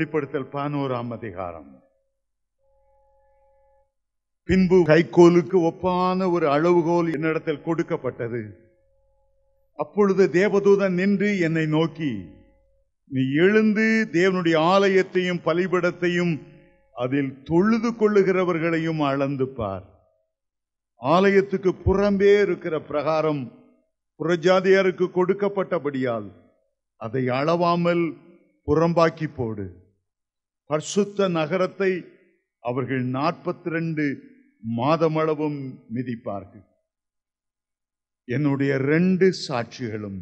வெளிப்படுத்தல் பதினோராம் அதிகாரம் பின்பு கைகோலுக்கு ஒப்பான ஒரு அளவுகோல் என்னிடத்தில் கொடுக்கப்பட்டது அப்பொழுது தேவதூதன் நின்று என்னை நோக்கி நீ எழுந்து தேவனுடைய ஆலயத்தையும் பலிபிடத்தையும் அதில் தொழுது கொள்ளுகிறவர்களையும் அளந்து பார் ஆலயத்துக்கு புறம்பே இருக்கிற பிரகாரம் புறஜாதியாருக்கு கொடுக்கப்பட்டபடியால் அதை அளவாமல் புறம்பாக்கி போடு பர்சுத்த நகரத்தை அவர்கள் நாற்பத்தி ரெண்டு மாதமளவும் மிதிப்பார்கள் என்னுடைய ரெண்டு சாட்சிகளும்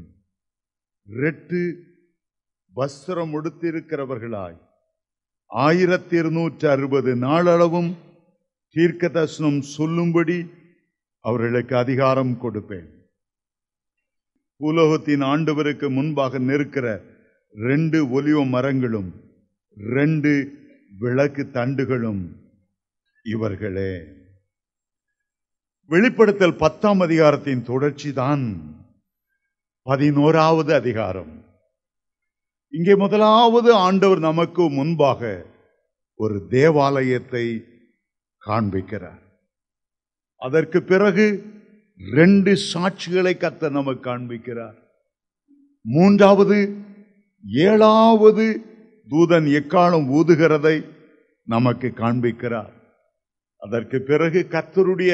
ரெட்டு வஸ்திரம் உடுத்திருக்கிறவர்களாய் ஆயிரத்தி இருநூற்றி அறுபது நாளளவும் தீர்க்க தர்சனம் சொல்லும்படி அவர்களுக்கு அதிகாரம் கொடுப்பேன் உலோகத்தின் ஆண்டவருக்கு முன்பாக நிற்கிற ரெண்டு ஒலிவ மரங்களும் ரெண்டு விளக்கு தண்டுகளும் இவர்களே வெளிப்படுத்தல் பத்தாம் அதிகாரத்தின் தொடர்ச்சி தான் பதினோராவது அதிகாரம் இங்கே முதலாவது ஆண்டவர் நமக்கு முன்பாக ஒரு தேவாலயத்தை காண்பிக்கிறார் அதற்கு பிறகு ரெண்டு சாட்சிகளை கத்த நமக்கு காண்பிக்கிறார் மூன்றாவது ஏழாவது தூதன் எக்காலம் ஊதுகிறதை நமக்கு காண்பிக்கிறார் அதற்கு பிறகு கத்தருடைய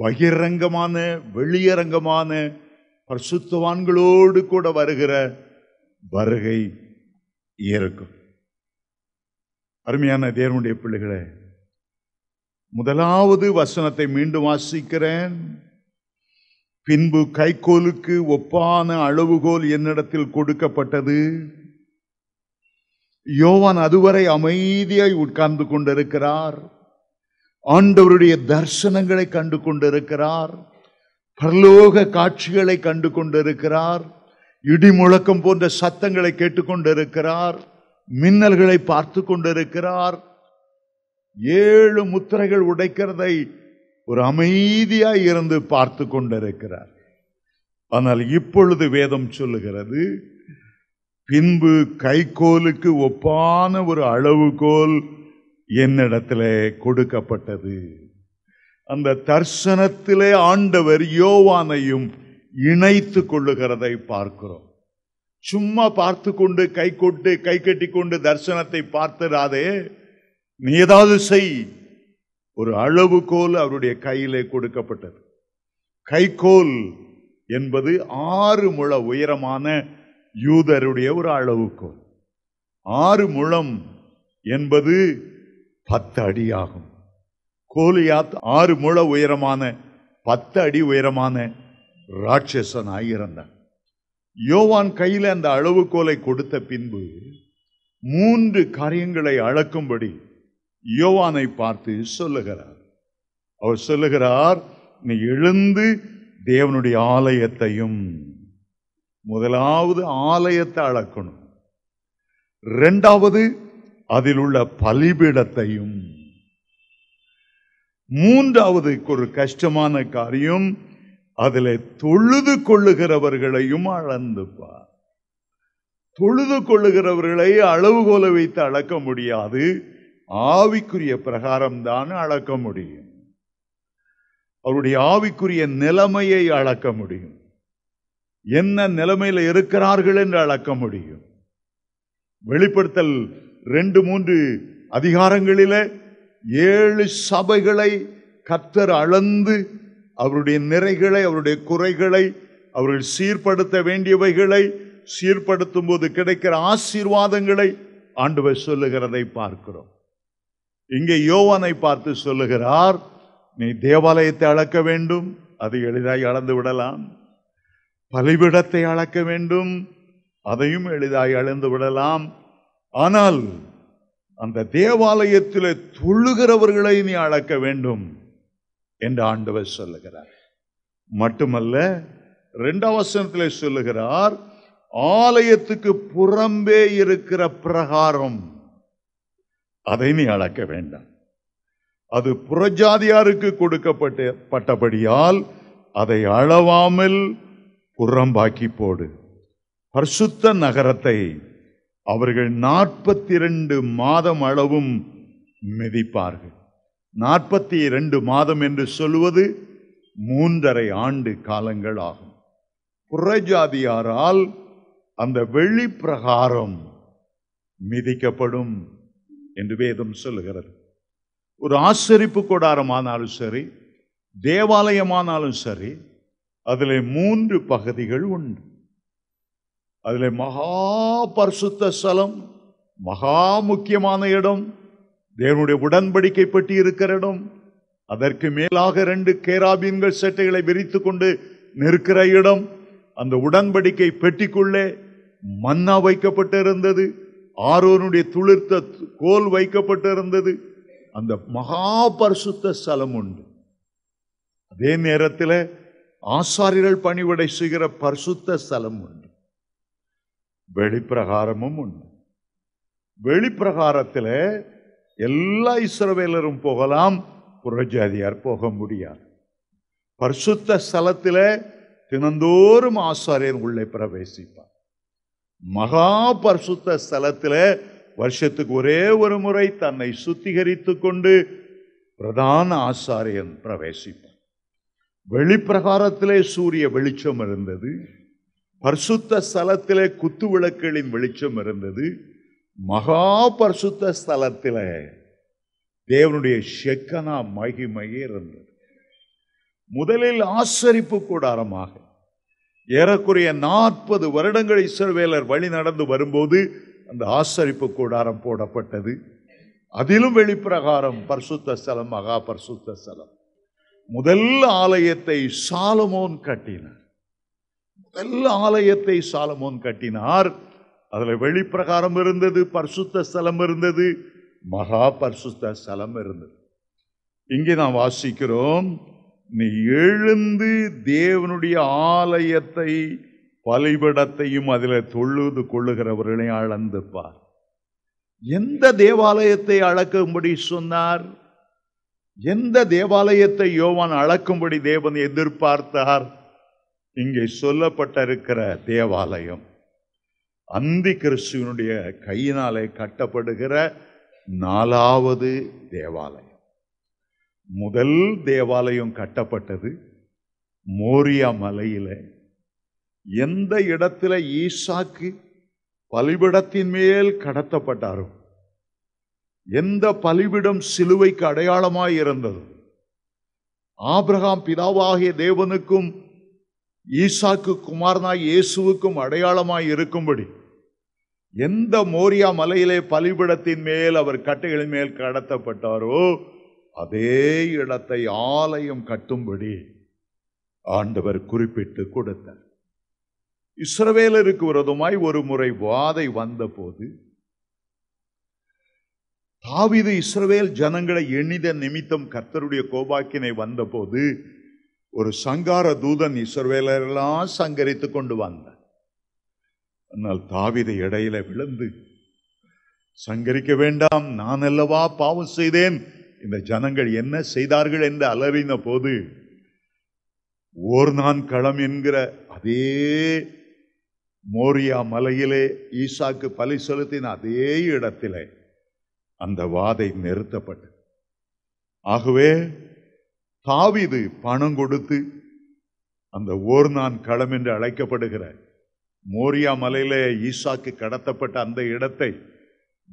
பகிரங்கமான வெளியரங்கமான பரிசுத்தவான்களோடு கூட வருகிற வருகை இருக்கும் அருமையான தேவனுடைய பிள்ளைகளே முதலாவது வசனத்தை மீண்டும் வாசிக்கிறேன் பின்பு கைகோலுக்கு ஒப்பான அளவுகோல் என்னிடத்தில் கொடுக்கப்பட்டது யோவான் அதுவரை அமைதியாய் உட்கார்ந்து கொண்டிருக்கிறார் ஆண்டவருடைய தர்சனங்களை கண்டு கொண்டிருக்கிறார் பரலோக காட்சிகளை கண்டு கொண்டிருக்கிறார் இடி முழக்கம் போன்ற சத்தங்களை கேட்டுக்கொண்டிருக்கிறார் மின்னல்களை பார்த்து கொண்டிருக்கிறார் ஏழு முத்திரைகள் உடைக்கிறதை ஒரு அமைதியாய் இருந்து பார்த்து கொண்டிருக்கிறார் ஆனால் இப்பொழுது வேதம் சொல்லுகிறது பின்பு கைகோலுக்கு ஒப்பான ஒரு அளவுகோல் என்னிடத்துல கொடுக்கப்பட்டது அந்த தர்சனத்திலே ஆண்டவர் யோவானையும் இணைத்து கொள்ளுகிறதை பார்க்கிறோம் சும்மா பார்த்து கொண்டு கை கொட்டு கை கட்டி கொண்டு தர்சனத்தை பார்த்துடாதே நீ ஏதாவது செய் ஒரு அளவுகோல் அவருடைய கையிலே கொடுக்கப்பட்டது கைகோல் என்பது ஆறு முழ உயரமான யூதருடைய ஒரு அளவுக்கும் ஆறு முழம் என்பது பத்து அடி ஆகும் கோலியாத் ஆறு முழ உயரமான பத்து அடி உயரமான ராட்சசனாக இருந்தான் யோவான் கையில் அந்த அளவுகோலை கொடுத்த பின்பு மூன்று காரியங்களை அளக்கும்படி யோவானை பார்த்து சொல்லுகிறார் அவர் சொல்லுகிறார் நீ எழுந்து தேவனுடைய ஆலயத்தையும் முதலாவது ஆலயத்தை அளக்கணும் ரெண்டாவது அதில் உள்ள பலிபீடத்தையும் மூன்றாவது ஒரு கஷ்டமான காரியம் அதில் தொழுது கொள்ளுகிறவர்களையும் அளந்துப்பார் தொழுது கொள்ளுகிறவர்களை அளவுகோலை வைத்து அளக்க முடியாது ஆவிக்குரிய பிரகாரம் தான் அளக்க முடியும் அவருடைய ஆவிக்குரிய நிலைமையை அளக்க முடியும் என்ன நிலைமையில் இருக்கிறார்கள் என்று அளக்க முடியும் வெளிப்படுத்தல் ரெண்டு மூன்று அதிகாரங்களில ஏழு சபைகளை கத்தர் அளந்து அவருடைய நிறைகளை அவருடைய குறைகளை அவர்கள் சீர்படுத்த வேண்டியவைகளை சீர்படுத்தும் போது கிடைக்கிற ஆசீர்வாதங்களை ஆண்டுவை சொல்லுகிறதை பார்க்கிறோம் இங்கே யோவானை பார்த்து சொல்லுகிறார் நீ தேவாலயத்தை அளக்க வேண்டும் அதை எளிதாக அளந்து விடலாம் பலிபிடத்தை அளக்க வேண்டும் அதையும் எளிதாக அழிந்து விடலாம் ஆனால் அந்த தேவாலயத்தில் தொழுகிறவர்களை நீ அளக்க வேண்டும் என்று ஆண்டவர் சொல்லுகிறார் மட்டுமல்ல ரெண்டாவசனத்தில் சொல்லுகிறார் ஆலயத்துக்கு புறம்பே இருக்கிற பிரகாரம் அதை நீ அளக்க வேண்டாம் அது புறஜாதியாருக்கு கொடுக்கப்பட்ட பட்டபடியால் அதை அளவாமல் புறம்பாக்கி போடு பரிசுத்த நகரத்தை அவர்கள் நாற்பத்தி இரண்டு மாதம் அளவும் மிதிப்பார்கள் நாற்பத்தி இரண்டு மாதம் என்று சொல்வது மூன்றரை ஆண்டு காலங்கள் ஆகும் புறஜாதியாரால் அந்த வெளிப்பிரகாரம் மிதிக்கப்படும் என்று வேதம் சொல்லுகிறது ஒரு ஆசரிப்பு கொடாரமானாலும் சரி தேவாலயமானாலும் சரி அதில் மூன்று பகுதிகள் உண்டு அதில் மகா பரிசுத்த ஸ்தலம் மகா முக்கியமான இடம் தேவனுடைய உடன்படிக்கை பற்றி இருக்கிற இடம் அதற்கு மேலாக ரெண்டு கேராபீன்கள் செட்டைகளை விரித்து கொண்டு நிற்கிற இடம் அந்த உடன்படிக்கை பெட்டிக்குள்ளே மன்னா வைக்கப்பட்டிருந்தது ஆரோனுடைய துளிர்த்த கோல் வைக்கப்பட்டிருந்தது அந்த மகா பரிசுத்த ஸ்தலம் உண்டு அதே நேரத்தில் ஆசாரியர்கள் பணிவிடை செய்கிற பரிசுத்த ஸ்தலம் உண்டு வெளிப்பிரகாரமும் உண்டு வெளிப்பிரகாரத்தில் எல்லா இஸ்ரவேலரும் போகலாம் புரஜாதியார் போக முடியாது பரிசுத்த ஸ்தலத்தில் தினந்தோறும் ஆசாரியர் உள்ளே பிரவேசிப்பார் மகா பரிசுத்த ஸ்தலத்தில் வருஷத்துக்கு ஒரே ஒரு முறை தன்னை சுத்திகரித்து கொண்டு பிரதான ஆசாரியன் பிரவேசிப்பார் வெளிப்பிரகாரத்திலே சூரிய வெளிச்சம் இருந்தது பரிசுத்த ஸ்தலத்திலே குத்து விளக்குகளின் வெளிச்சம் இருந்தது மகா பரிசுத்த ஸ்தலத்தில் தேவனுடைய செக்கனா மகிமையே இருந்தது முதலில் ஆசரிப்பு கூடாரமாக ஏறக்குறைய நாற்பது வருடங்கள் இஸ்ரவேலர் வழி நடந்து வரும்போது அந்த ஆசரிப்பு கூடாரம் போடப்பட்டது அதிலும் வெளிப்பிரகாரம் பரிசுத்த ஸ்தலம் மகா பரிசுத்த ஸ்தலம் முதல் ஆலயத்தை சாலமோன் கட்டினார் முதல் ஆலயத்தை சாலமோன் கட்டினார் அதில் வெளிப்பிரகாரம் இருந்தது பரிசுத்த ஸ்தலம் இருந்தது மகா பரிசுத்த ஸ்தலம் இருந்தது இங்கே நாம் வாசிக்கிறோம் நீ எழுந்து தேவனுடைய ஆலயத்தை பலிபடத்தையும் அதில் தொழுது கொள்ளுகிறவர்களையும் அளந்துப்பார் எந்த தேவாலயத்தை அளக்கும்படி சொன்னார் எந்த தேவாலயத்தை யோவான் அளக்கும்படி தேவன் எதிர்பார்த்தார் இங்கே சொல்லப்பட்டிருக்கிற தேவாலயம் அந்தி கிறிஸ்துவனுடைய கையினாலே கட்டப்படுகிற நாலாவது தேவாலயம் முதல் தேவாலயம் கட்டப்பட்டது மோரியா மலையில் எந்த இடத்துல ஈசாக்கு பலிபடத்தின் மேல் கடத்தப்பட்டாரோ எந்த பலிவிடம் சிலுவைக்கு அடையாளமாய் இருந்தது ஆபிரகாம் பிதாவாகிய தேவனுக்கும் ஈசாக்கு குமாரனாய் இயேசுவுக்கும் அடையாளமாய் இருக்கும்படி எந்த மோரியா மலையிலே பலிபிடத்தின் மேல் அவர் கட்டைகளின் மேல் கடத்தப்பட்டாரோ அதே இடத்தை ஆலயம் கட்டும்படி ஆண்டவர் குறிப்பிட்டு கொடுத்தார் இஸ்ரவேலருக்கு விரோதமாய் ஒரு முறை வாதை வந்தபோது தாவிது இஸ்ரவேல் ஜனங்களை எண்ணித நிமித்தம் கர்த்தருடைய கோபாக்கினை வந்தபோது ஒரு சங்கார தூதன் இஸ்ரவேலரெல்லாம் சங்கரித்து கொண்டு வந்த ஆனால் தாவிதை இடையில விழுந்து சங்கரிக்க வேண்டாம் நான் அல்லவா பாவம் செய்தேன் இந்த ஜனங்கள் என்ன செய்தார்கள் என்று அலறின போது ஓர் நான் களம் என்கிற அதே மோரியா மலையிலே ஈசாக்கு பலி செலுத்தின அதே இடத்திலே அந்த வாதை நிறுத்தப்பட்டது ஆகவே தாவிது பணம் கொடுத்து அந்த ஓர் நான் களம் என்று அழைக்கப்படுகிற மோரியா மலையில ஈசாக்கு கடத்தப்பட்ட அந்த இடத்தை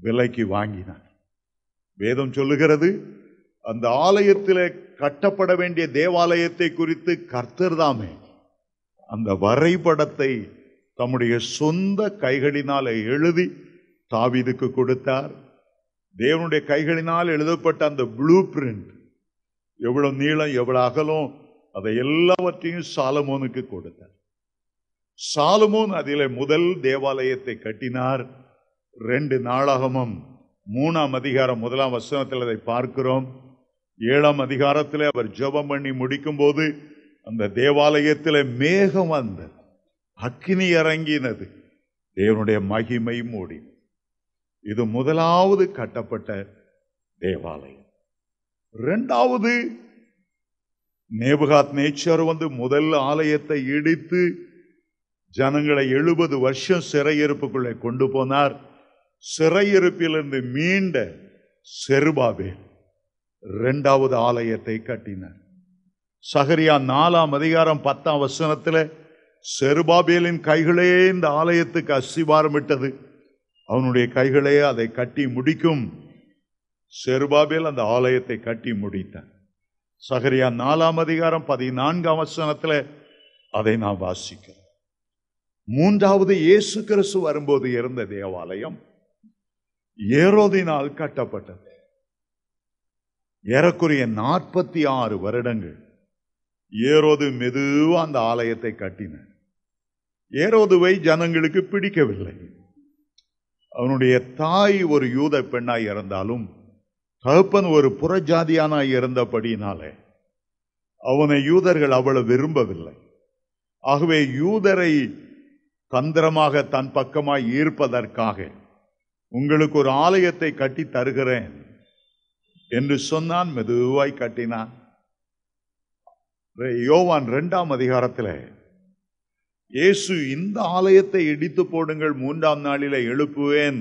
விலைக்கு வாங்கினார் வேதம் சொல்லுகிறது அந்த ஆலயத்தில் கட்டப்பட வேண்டிய தேவாலயத்தை குறித்து கர்த்தர் தாமே அந்த வரைபடத்தை தம்முடைய சொந்த கைகளினால் எழுதி தாவிதுக்கு கொடுத்தார் தேவனுடைய கைகளினால் எழுதப்பட்ட அந்த ப்ளூ பிரிண்ட் எவ்வளவு நீளம் எவ்வளவு அகலம் அதை எல்லாவற்றையும் சாலமோனுக்கு கொடுத்தார் சாலமோன் அதில் முதல் தேவாலயத்தை கட்டினார் ரெண்டு நாளாகமும் மூணாம் அதிகாரம் முதலாம் வசனத்தில் அதை பார்க்கிறோம் ஏழாம் அதிகாரத்தில் அவர் ஜபம் பண்ணி முடிக்கும் போது அந்த தேவாலயத்தில் மேகம் வந்தது அக்னி இறங்கினது தேவனுடைய மகிமை மூடின இது முதலாவது கட்டப்பட்ட தேவாலயம் ரெண்டாவது நேபுகாத் நேச்சர் வந்து முதல் ஆலயத்தை இடித்து ஜனங்களை எழுபது வருஷம் சிறையிருப்புக்குள்ளே கொண்டு போனார் சிறையிருப்பிலிருந்து மீண்ட செருபாபே இரண்டாவது ஆலயத்தை கட்டினார் சகரியா நாலாம் அதிகாரம் பத்தாம் வசனத்தில் செருபாபேலின் கைகளே இந்த ஆலயத்துக்கு அசிவாரமிட்டது அவனுடைய கைகளே அதை கட்டி முடிக்கும் செருபாபேல் அந்த ஆலயத்தை கட்டி முடித்தான் சகரியா நாலாம் அதிகாரம் பதினான்கு அவசனத்தில் அதை நாம் வாசிக்கிறோம் மூன்றாவது இயேசு கிறிஸ்து வரும்போது இருந்த தேவாலயம் ஏரோதினால் கட்டப்பட்டது ஏறக்குறைய நாற்பத்தி ஆறு வருடங்கள் ஏரோது மெதுவாக அந்த ஆலயத்தை கட்டின ஏரோதுவை ஜனங்களுக்கு பிடிக்கவில்லை அவனுடைய தாய் ஒரு யூத பெண்ணாய் இருந்தாலும் தகப்பன் ஒரு புறஜாதியானாய் இருந்தபடினாலே அவனை யூதர்கள் அவ்வளவு விரும்பவில்லை ஆகவே யூதரை தந்திரமாக தன் பக்கமாய் ஈர்ப்பதற்காக உங்களுக்கு ஒரு ஆலயத்தை கட்டி தருகிறேன் என்று சொன்னான் மெதுவாய் கட்டினான் யோவான் ரெண்டாம் அதிகாரத்தில் இயேசு இந்த ஆலயத்தை இடித்து போடுங்கள் மூன்றாம் நாளில் எழுப்புவேன்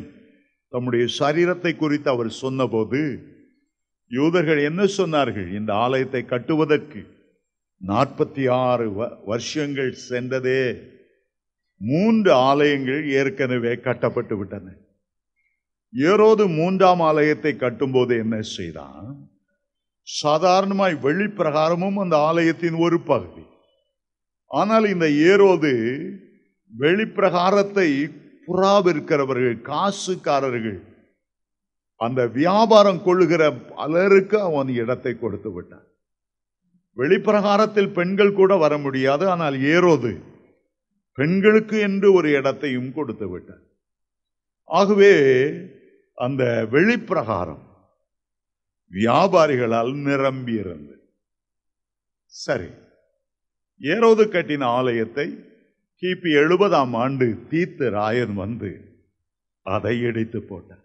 தம்முடைய சரீரத்தை குறித்து அவர் சொன்னபோது யூதர்கள் என்ன சொன்னார்கள் இந்த ஆலயத்தை கட்டுவதற்கு நாற்பத்தி ஆறு வருஷங்கள் சென்றதே மூன்று ஆலயங்கள் ஏற்கனவே கட்டப்பட்டு விட்டன ஏறோது மூன்றாம் ஆலயத்தை கட்டும்போது என்ன செய்தான் சாதாரணமாய் வெளிப்பிரகாரமும் அந்த ஆலயத்தின் ஒரு பகுதி ஆனால் இந்த ஏரோது வெளிப்பிரகாரத்தை புறாவிற்கிறவர்கள் காசுக்காரர்கள் அந்த வியாபாரம் கொள்ளுகிற பலருக்கு அவன் இடத்தை கொடுத்து விட்டான் வெளிப்பிரகாரத்தில் பெண்கள் கூட வர முடியாது ஆனால் ஏரோது பெண்களுக்கு என்று ஒரு இடத்தையும் கொடுத்து விட்டான் ஆகவே அந்த வெளிப்பிரகாரம் வியாபாரிகளால் நிரம்பி இருந்தது சரி ஏரோது கட்டின ஆலயத்தை கிபி எழுபதாம் ஆண்டு தீத்து ராயன் வந்து அதை இடித்து போட்டார்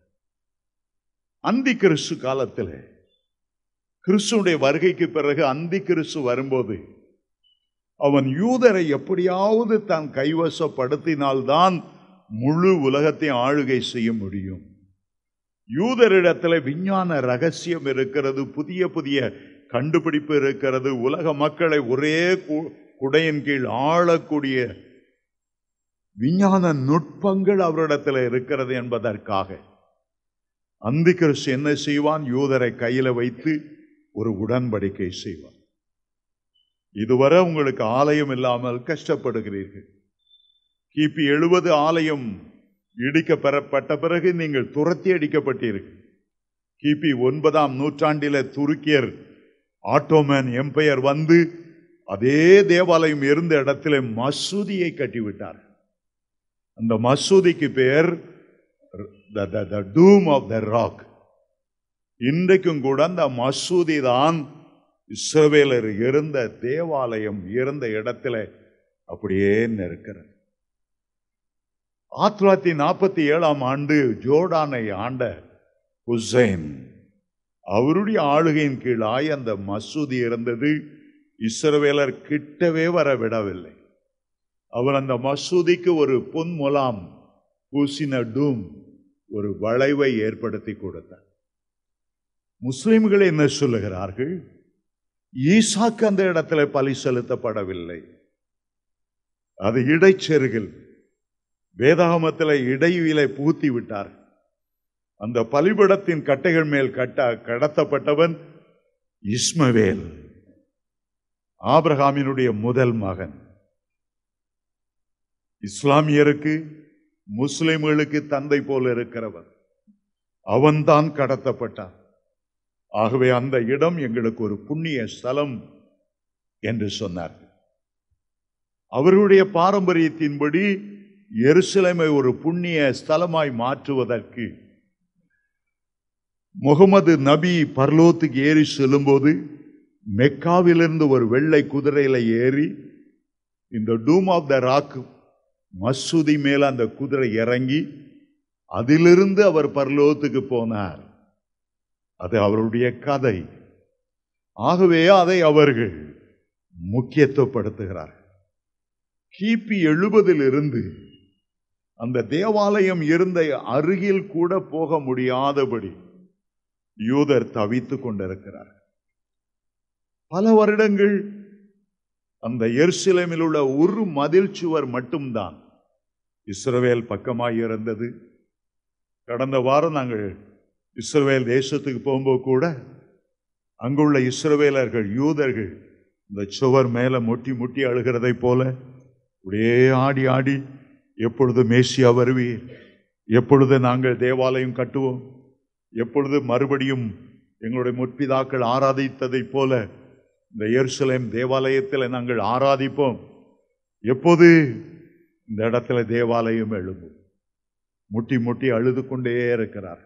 அந்தி கிறிஸ்து காலத்தில் கிறிஸ்துடைய வருகைக்கு பிறகு அந்தி கிறிஸ்து வரும்போது அவன் யூதரை எப்படியாவது தான் கைவசப்படுத்தினால்தான் முழு உலகத்தை ஆளுகை செய்ய முடியும் யூதரிடத்தில் விஞ்ஞான ரகசியம் இருக்கிறது புதிய புதிய கண்டுபிடிப்பு இருக்கிறது உலக மக்களை ஒரே குடையின் கீழ் ஆளக்கூடிய விஞ்ஞான நுட்பங்கள் அவரிடத்தில் இருக்கிறது என்பதற்காக அந்த கிறிஸ்து என்ன செய்வான் யூதரை கையில் வைத்து ஒரு உடன்படிக்கை செய்வான் இதுவரை உங்களுக்கு ஆலயம் இல்லாமல் கஷ்டப்படுகிறீர்கள் கிபி எழுபது ஆலயம் இடிக்க பெறப்பட்ட பிறகு நீங்கள் துரத்தி அடிக்கப்பட்டீர்கள் கிபி ஒன்பதாம் நூற்றாண்டில துருக்கியர் ஆட்டோமேன் எம்பையர் வந்து அதே தேவாலயம் இருந்த இடத்துல மசூதியை கட்டிவிட்டார் அந்த மசூதிக்கு பேர் டூம் ஆஃப் த ராக் இன்றைக்கும் கூட அந்த மசூதி தான் இஸ்ரவேலர் இருந்த தேவாலயம் இருந்த இடத்துல அப்படியே நிற்கிறார் ஆயிரத்தி தொள்ளாயிரத்தி நாற்பத்தி ஏழாம் ஆண்டு ஜோர்டானை ஆண்ட ஹுசைன் அவருடைய ஆளுகையின் கீழாய் அந்த மசூதி இருந்தது இஸ்ரவேலர் கிட்டவே வர விடவில்லை அவர் அந்த மசூதிக்கு ஒரு பொன் முலாம் பூசின டூம் ஒரு வளைவை ஏற்படுத்தி கொடுத்தார் முஸ்லிம்கள் என்ன சொல்லுகிறார்கள் ஈசாக்கு அந்த இடத்துல பலி செலுத்தப்படவில்லை அது இடைச்செருகில் வேதாகமத்தில் இடைவிலை புகுத்தி விட்டார் அந்த பலிபடத்தின் கட்டைகள் மேல் கட்ட கடத்தப்பட்டவன் இஸ்மவேல் ஆபிரகாமினுடைய முதல் மகன் இஸ்லாமியருக்கு முஸ்லிம்களுக்கு தந்தை போல இருக்கிறவர் அவன்தான் கடத்தப்பட்டான் ஆகவே அந்த இடம் எங்களுக்கு ஒரு புண்ணிய ஸ்தலம் என்று சொன்னார்கள் அவருடைய பாரம்பரியத்தின்படி எருசலேமை ஒரு புண்ணிய ஸ்தலமாய் மாற்றுவதற்கு முகமது நபி பர்லோத்துக்கு ஏறி செல்லும்போது மெக்காவிலிருந்து ஒரு வெள்ளை குதிரையில் ஏறி இந்த டூம் ஆஃப் த ராக்கு மசூதி மேலே அந்த குதிரை இறங்கி அதிலிருந்து அவர் பரலோகத்துக்கு போனார் அது அவருடைய கதை ஆகவே அதை அவர்கள் முக்கியத்துவப்படுத்துகிறார் கிபி எழுபதிலிருந்து அந்த தேவாலயம் இருந்த அருகில் கூட போக முடியாதபடி யூதர் தவித்து கொண்டிருக்கிறார் பல வருடங்கள் அந்த எர்சிலமில் உள்ள ஒரு மதில் சுவர் மட்டும்தான் இஸ்ரவேல் பக்கமாக இருந்தது கடந்த வாரம் நாங்கள் இஸ்ரவேல் தேசத்துக்கு போகும்போது கூட அங்குள்ள இஸ்ரவேலர்கள் யூதர்கள் இந்த சுவர் மேலே முட்டி முட்டி அழுகிறதை போல அப்படியே ஆடி ஆடி எப்பொழுது மேசியா வருவீர் எப்பொழுது நாங்கள் தேவாலயம் கட்டுவோம் எப்பொழுது மறுபடியும் எங்களுடைய முற்பிதாக்கள் ஆராதித்ததைப் போல இந்த எருசலேம் தேவாலயத்தில் நாங்கள் ஆராதிப்போம் எப்போது இந்த இடத்துல தேவாலயம் எழுதும் முட்டி முட்டி அழுது கொண்டே இருக்கிறார்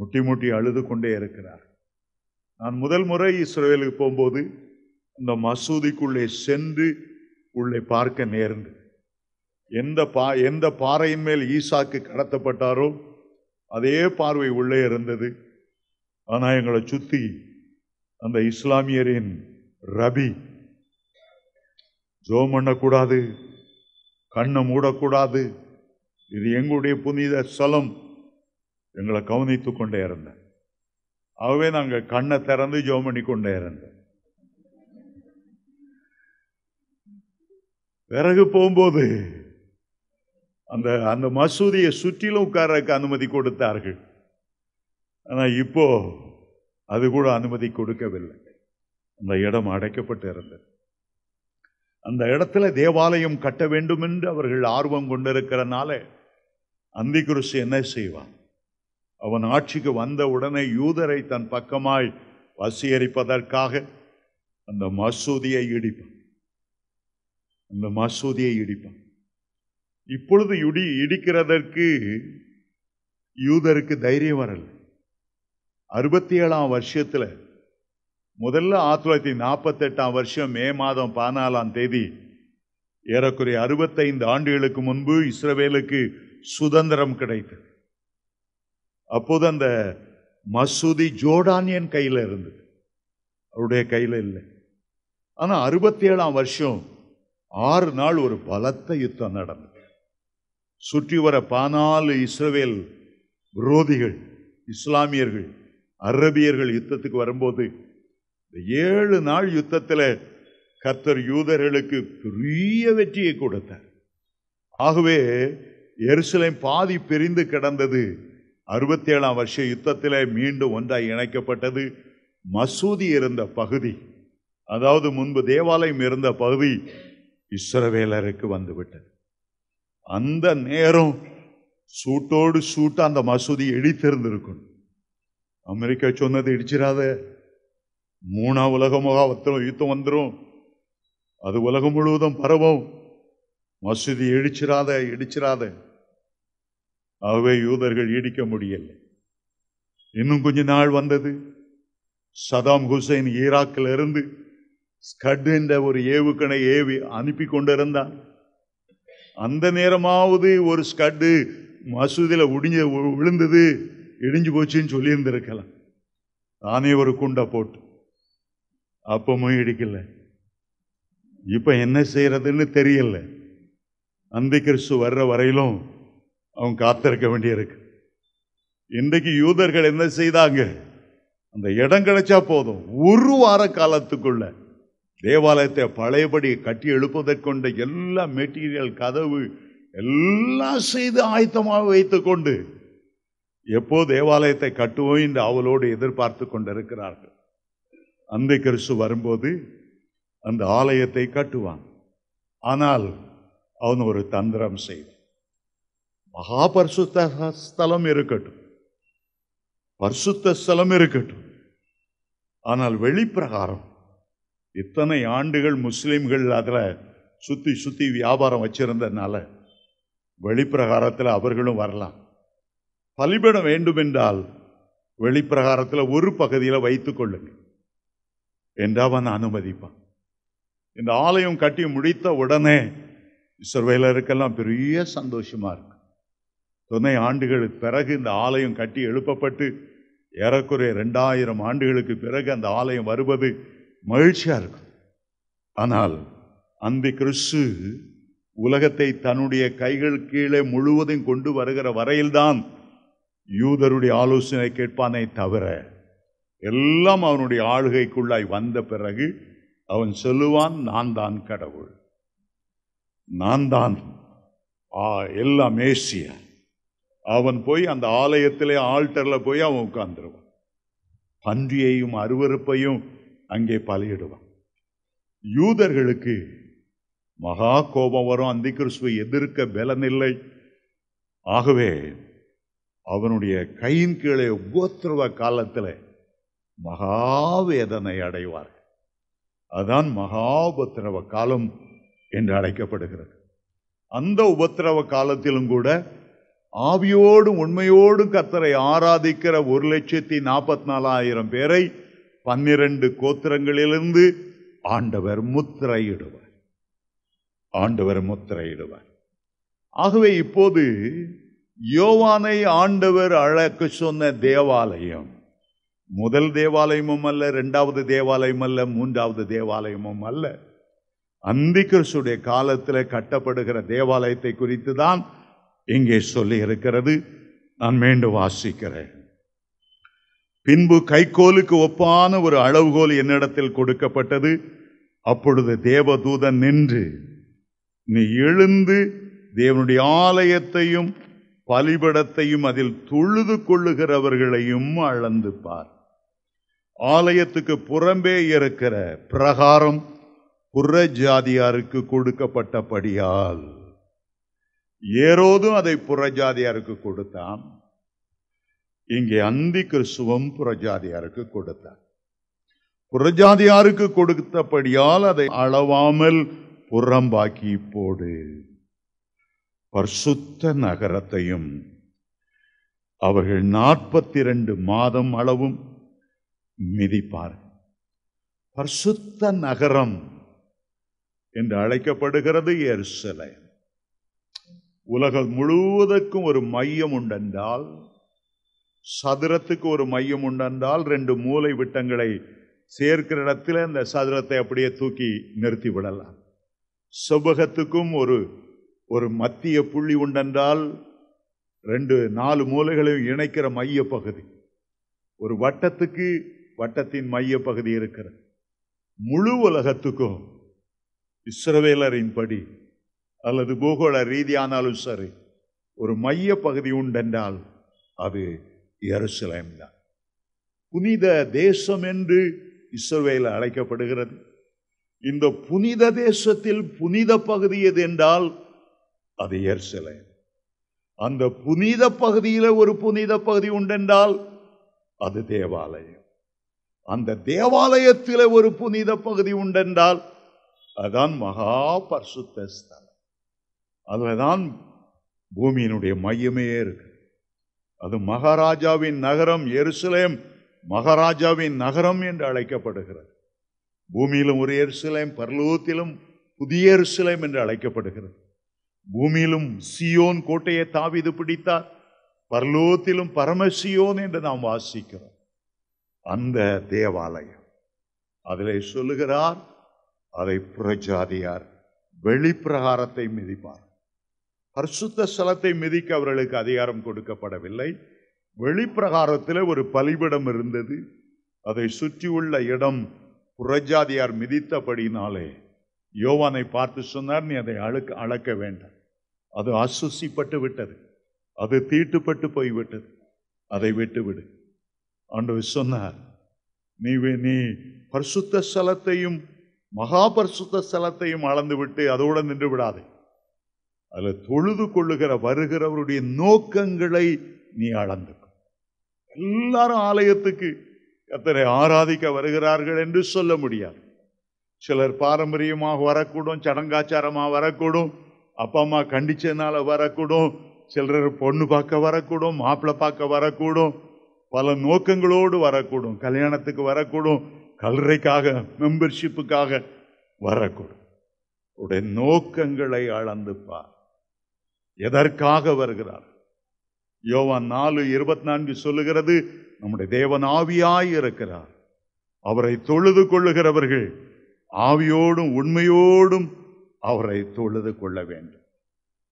முட்டி முட்டி அழுது கொண்டே இருக்கிறார் நான் முதல் முறை இஸ்ரேலுக்கு போகும்போது அந்த மசூதிக்குள்ளே சென்று உள்ளே பார்க்க நேர்ந்து எந்த பா எந்த பாறையின் மேல் ஈசாக்கு கடத்தப்பட்டாரோ அதே பார்வை உள்ளே இருந்தது ஆனால் எங்களை சுற்றி அந்த இஸ்லாமியரின் ரபி ஜோம் பண்ணக்கூடாது கண்ணை மூடக்கூடாது இது எங்களுடைய புனித ஸ்தலம் எங்களை கவனித்து கொண்டே இருந்தேன் ஆகவே நாங்கள் கண்ணை திறந்து ஜோம் பண்ணி கொண்டே இருந்தேன் பிறகு போகும்போது அந்த அந்த மசூதியை சுற்றிலும் உட்கார்றதுக்கு அனுமதி கொடுத்தார்கள் ஆனால் இப்போது அது கூட அனுமதி கொடுக்கவில்லை அந்த இடம் அடைக்கப்பட்டு இருந்தது அந்த இடத்துல தேவாலயம் கட்ட வேண்டும் என்று அவர்கள் ஆர்வம் கொண்டிருக்கிறனால அந்தி என்ன செய்வான் அவன் ஆட்சிக்கு வந்த உடனே யூதரை தன் பக்கமாய் வசீகரிப்பதற்காக அந்த மசூதியை இடிப்பான் அந்த மசூதியை இடிப்பான் இப்பொழுது இடி இடிக்கிறதற்கு யூதருக்கு தைரியம் வரலை அறுபத்தி ஏழாம் வருஷத்தில் முதல்ல ஆயிரத்தி தொள்ளாயிரத்தி நாற்பத்தெட்டாம் வருஷம் மே மாதம் பதினாலாம் தேதி ஏறக்குறைய அறுபத்தைந்து ஆண்டுகளுக்கு முன்பு இஸ்ரவேலுக்கு சுதந்திரம் கிடைத்தது அப்போது அந்த மசூதி ஜோர்டானியன் கையில் இருந்தது அவருடைய கையில் இல்லை ஆனால் அறுபத்தி ஏழாம் வருஷம் ஆறு நாள் ஒரு பலத்த யுத்தம் நடந்தது சுற்றி வர பதினாலு இஸ்ரவேல் விரோதிகள் இஸ்லாமியர்கள் அரபியர்கள் யுத்தத்துக்கு வரும்போது ஏழு நாள் யுத்தத்தில் கத்தர் யூதர்களுக்கு பெரிய வெற்றியை கொடுத்தார் ஆகவே எருசலேம் பாதி பிரிந்து கிடந்தது அறுபத்தி ஏழாம் வருஷ யுத்தத்தில் மீண்டும் ஒன்றாய் இணைக்கப்பட்டது மசூதி இருந்த பகுதி அதாவது முன்பு தேவாலயம் இருந்த பகுதி இஸ்ரவேலருக்கு வந்துவிட்டது அந்த நேரம் சூட்டோடு சூட்டு அந்த மசூதி இடித்திருந்திருக்கணும் அமெரிக்கா சொன்னது இடிச்சிடாத மூணா உலகமாக மகாவத்தம் யுத்தம் வந்துடும் அது உலகம் முழுவதும் பரவும் மசூதி இடிச்சிடாத இடிச்சிடாத ஆகவே யூதர்கள் இடிக்க முடியலை இன்னும் கொஞ்ச நாள் வந்தது சதாம் ஹுசைன் ஈராக்கில் இருந்து ஸ்கட் என்ற ஒரு ஏவுக்கணை ஏவி அனுப்பி கொண்டிருந்தான் அந்த நேரமாவது ஒரு ஸ்கட்டு மசூதியில் உடிஞ்ச விழுந்தது இடிஞ்சு போச்சுன்னு சொல்லியிருந்திருக்கலாம் நானே ஒரு குண்டை போட்டு அப்பமும் இடிக்கல இப்போ என்ன செய்யறதுன்னு தெரியல அந்த கிறிஸ்து வர்ற வரையிலும் அவங்க காத்திருக்க வேண்டியிருக்கு இன்றைக்கு யூதர்கள் என்ன செய்தாங்க அந்த இடம் கிடைச்சா போதும் ஒரு வார காலத்துக்குள்ள தேவாலயத்தை பழையபடி கட்டி எழுப்பதற்கொண்ட எல்லா மெட்டீரியல் கதவு எல்லாம் செய்து ஆயத்தமாக வைத்துக்கொண்டு எப்போ தேவாலயத்தை கட்டுவோம் என்று அவளோடு எதிர்பார்த்து கொண்டிருக்கிறார்கள் அந்த கரிசு வரும்போது அந்த ஆலயத்தை கட்டுவான் ஆனால் அவன் ஒரு தந்திரம் செய்வான் மகாபரிசுத்தலம் ஸ்தலம் இருக்கட்டும் பரிசுத்த ஸ்தலம் இருக்கட்டும் ஆனால் வெளிப்பிரகாரம் இத்தனை ஆண்டுகள் முஸ்லீம்கள் அதில் சுற்றி சுற்றி வியாபாரம் வச்சிருந்ததுனால வெளிப்பிரகாரத்தில் அவர்களும் வரலாம் பலிபடம் வேண்டுமென்றால் வெளிப்பிரகாரத்தில் ஒரு பகுதியில் வைத்து கொள்ளுங்க என்று அவன் அனுமதிப்பான் இந்த ஆலயம் கட்டி முடித்த உடனே இஸ்ரோவேலருக்கெல்லாம் பெரிய சந்தோஷமாக இருக்கு துணை ஆண்டுகளுக்கு பிறகு இந்த ஆலயம் கட்டி எழுப்பப்பட்டு ஏறக்குறைய ரெண்டாயிரம் ஆண்டுகளுக்கு பிறகு அந்த ஆலயம் வருவது மகிழ்ச்சியாக இருக்கும் ஆனால் அந்த கிறிஸ்து உலகத்தை தன்னுடைய கைகள் கீழே முழுவதும் கொண்டு வருகிற வரையில்தான் யூதருடைய ஆலோசனை கேட்பானே தவிர எல்லாம் அவனுடைய ஆளுகைக்குள்ளாய் வந்த பிறகு அவன் சொல்லுவான் நான் தான் கடவுள் நான் தான் எல்லாம் மேசிய அவன் போய் அந்த ஆலயத்திலே ஆல்டரில் போய் அவன் உட்கார்ந்துருவான் பன்றியையும் அருவறுப்பையும் அங்கே பலியிடுவான் யூதர்களுக்கு மகா கோபம் வரும் அந்த கிறிஸ்துவை எதிர்க்க பலனில்லை ஆகவே அவனுடைய கையின் கீழே உபோத்திரவ காலத்தில் மகாவேதனை அடைவார் அதான் மகாபத்திரவ காலம் என்று அழைக்கப்படுகிறது அந்த உபத்திரவ காலத்திலும் கூட ஆவியோடும் உண்மையோடும் கத்தரை ஆராதிக்கிற ஒரு லட்சத்தி நாற்பத்தி நாலாயிரம் பேரை பன்னிரண்டு கோத்திரங்களிலிருந்து ஆண்டவர் முத்திரையிடுவார் ஆண்டவர் முத்திரையிடுவார் ஆகவே இப்போது யோவானை ஆண்டவர் அழக்க சொன்ன தேவாலயம் முதல் தேவாலயமும் அல்ல ரெண்டாவது தேவாலயம் அல்ல மூன்றாவது தேவாலயமும் அல்ல அந்திகிருஷுடைய காலத்தில் கட்டப்படுகிற தேவாலயத்தை குறித்து தான் இங்கே சொல்லி இருக்கிறது நான் மீண்டும் வாசிக்கிறேன் பின்பு கைகோலுக்கு ஒப்பான ஒரு அளவுகோல் என்னிடத்தில் கொடுக்கப்பட்டது அப்பொழுது தேவதூதன் நின்று நீ எழுந்து தேவனுடைய ஆலயத்தையும் பலிபடத்தையும் அதில் தொழுது கொள்ளுகிறவர்களையும் அளந்து பார் ஆலயத்துக்கு புறம்பே இருக்கிற பிரகாரம் புற ஜாதியாருக்கு கொடுக்கப்பட்டபடியால் ஏரோதும் அதை புறஜாதியாருக்கு கொடுத்தான் இங்கே அந்தி கிறிஸ்துவம் புறஜாதியாருக்கு கொடுத்தான் புறஜாதியாருக்கு கொடுத்தபடியால் அதை அளவாமல் புறம்பாக்கி போடு பர்சுத்த நகரத்தையும் அவர்கள் நாற்பத்தி ரெண்டு மாதம் அளவும் மிதிப்பார் பர்சுத்த நகரம் என்று அழைக்கப்படுகிறது எருசலை உலகம் முழுவதற்கும் ஒரு மையம் உண்டென்றால் சதுரத்துக்கு ஒரு மையம் உண்டென்றால் ரெண்டு மூளை விட்டங்களை சேர்க்கிற இடத்துல அந்த சதுரத்தை அப்படியே தூக்கி நிறுத்தி விடலாம் செவ்வகத்துக்கும் ஒரு ஒரு மத்திய புள்ளி உண்டென்றால் ரெண்டு நாலு மூலைகளையும் இணைக்கிற மைய பகுதி ஒரு வட்டத்துக்கு வட்டத்தின் மைய பகுதி இருக்கிறது முழு உலகத்துக்கும் இஸ்ரவேலரின் படி அல்லது பூகோள ரீதியானாலும் சரி ஒரு மைய பகுதி உண்டென்றால் அது எருசலேம் தான் புனித தேசம் என்று இஸ்ரவேல அழைக்கப்படுகிறது இந்த புனித தேசத்தில் புனித பகுதி எது என்றால் அது எர்சலேம் அந்த புனித பகுதியில் ஒரு புனித பகுதி உண்டென்றால் அது தேவாலயம் அந்த தேவாலயத்தில் ஒரு புனித பகுதி உண்டென்றால் அதுதான் மகா பரிசுத்த ஸ்தலம் அதில் தான் பூமியினுடைய மையமே இருக்கு அது மகாராஜாவின் நகரம் எருசலேம் மகாராஜாவின் நகரம் என்று அழைக்கப்படுகிறது பூமியிலும் ஒரு எருசலேம் பர்லூத்திலும் புதிய எருசலேம் என்று அழைக்கப்படுகிறது பூமியிலும் சியோன் கோட்டையை தாவிது பிடித்தார் பரலோகத்திலும் பரமசியோன் என்று நாம் வாசிக்கிறோம் அந்த தேவாலயம் அதிலே சொல்லுகிறார் அதை புறஜாதியார் வெளிப்பிரகாரத்தை மிதிப்பார் பரிசுத்த ஸ்தலத்தை மிதிக்க அவர்களுக்கு அதிகாரம் கொடுக்கப்படவில்லை வெளிப்பிரகாரத்தில் ஒரு பலிபிடம் இருந்தது அதை சுற்றியுள்ள இடம் புறஜாதியார் மிதித்தபடினாலே யோவானை பார்த்து சொன்னார் நீ அதை அழுக்க அளக்க வேண்டாம் அது அசுசிப்பட்டு விட்டது அது தீட்டுப்பட்டு போய்விட்டது அதை விட்டுவிடு ஆண்டவர் சொன்னார் நீ நீ பரிசுத்த ஸ்தலத்தையும் மகா பரிசுத்த ஸ்தலத்தையும் அளந்து விட்டு அதோடு நின்று விடாதே அதில் தொழுது கொள்ளுகிற வருகிறவருடைய நோக்கங்களை நீ அளந்துக்கும் எல்லாரும் ஆலயத்துக்கு எத்தனை ஆராதிக்க வருகிறார்கள் என்று சொல்ல முடியாது சிலர் பாரம்பரியமாக வரக்கூடும் சடங்காச்சாரமாக வரக்கூடும் அப்பா அம்மா கண்டிச்சதுனால வரக்கூடும் சிலர் பொண்ணு பார்க்க வரக்கூடும் மாப்பிள்ளை பார்க்க வரக்கூடும் பல நோக்கங்களோடு வரக்கூடும் கல்யாணத்துக்கு வரக்கூடும் கல்லறைக்காக மெம்பர்ஷிப்புக்காக வரக்கூடும் உடைய நோக்கங்களை அளந்துப்பா எதற்காக வருகிறார் யோவான் நாலு இருபத்தி நான்கு சொல்லுகிறது நம்முடைய தேவன் இருக்கிறார் அவரை தொழுது கொள்ளுகிறவர்கள் ஆவியோடும் உண்மையோடும் அவரை தொழுது கொள்ள வேண்டும்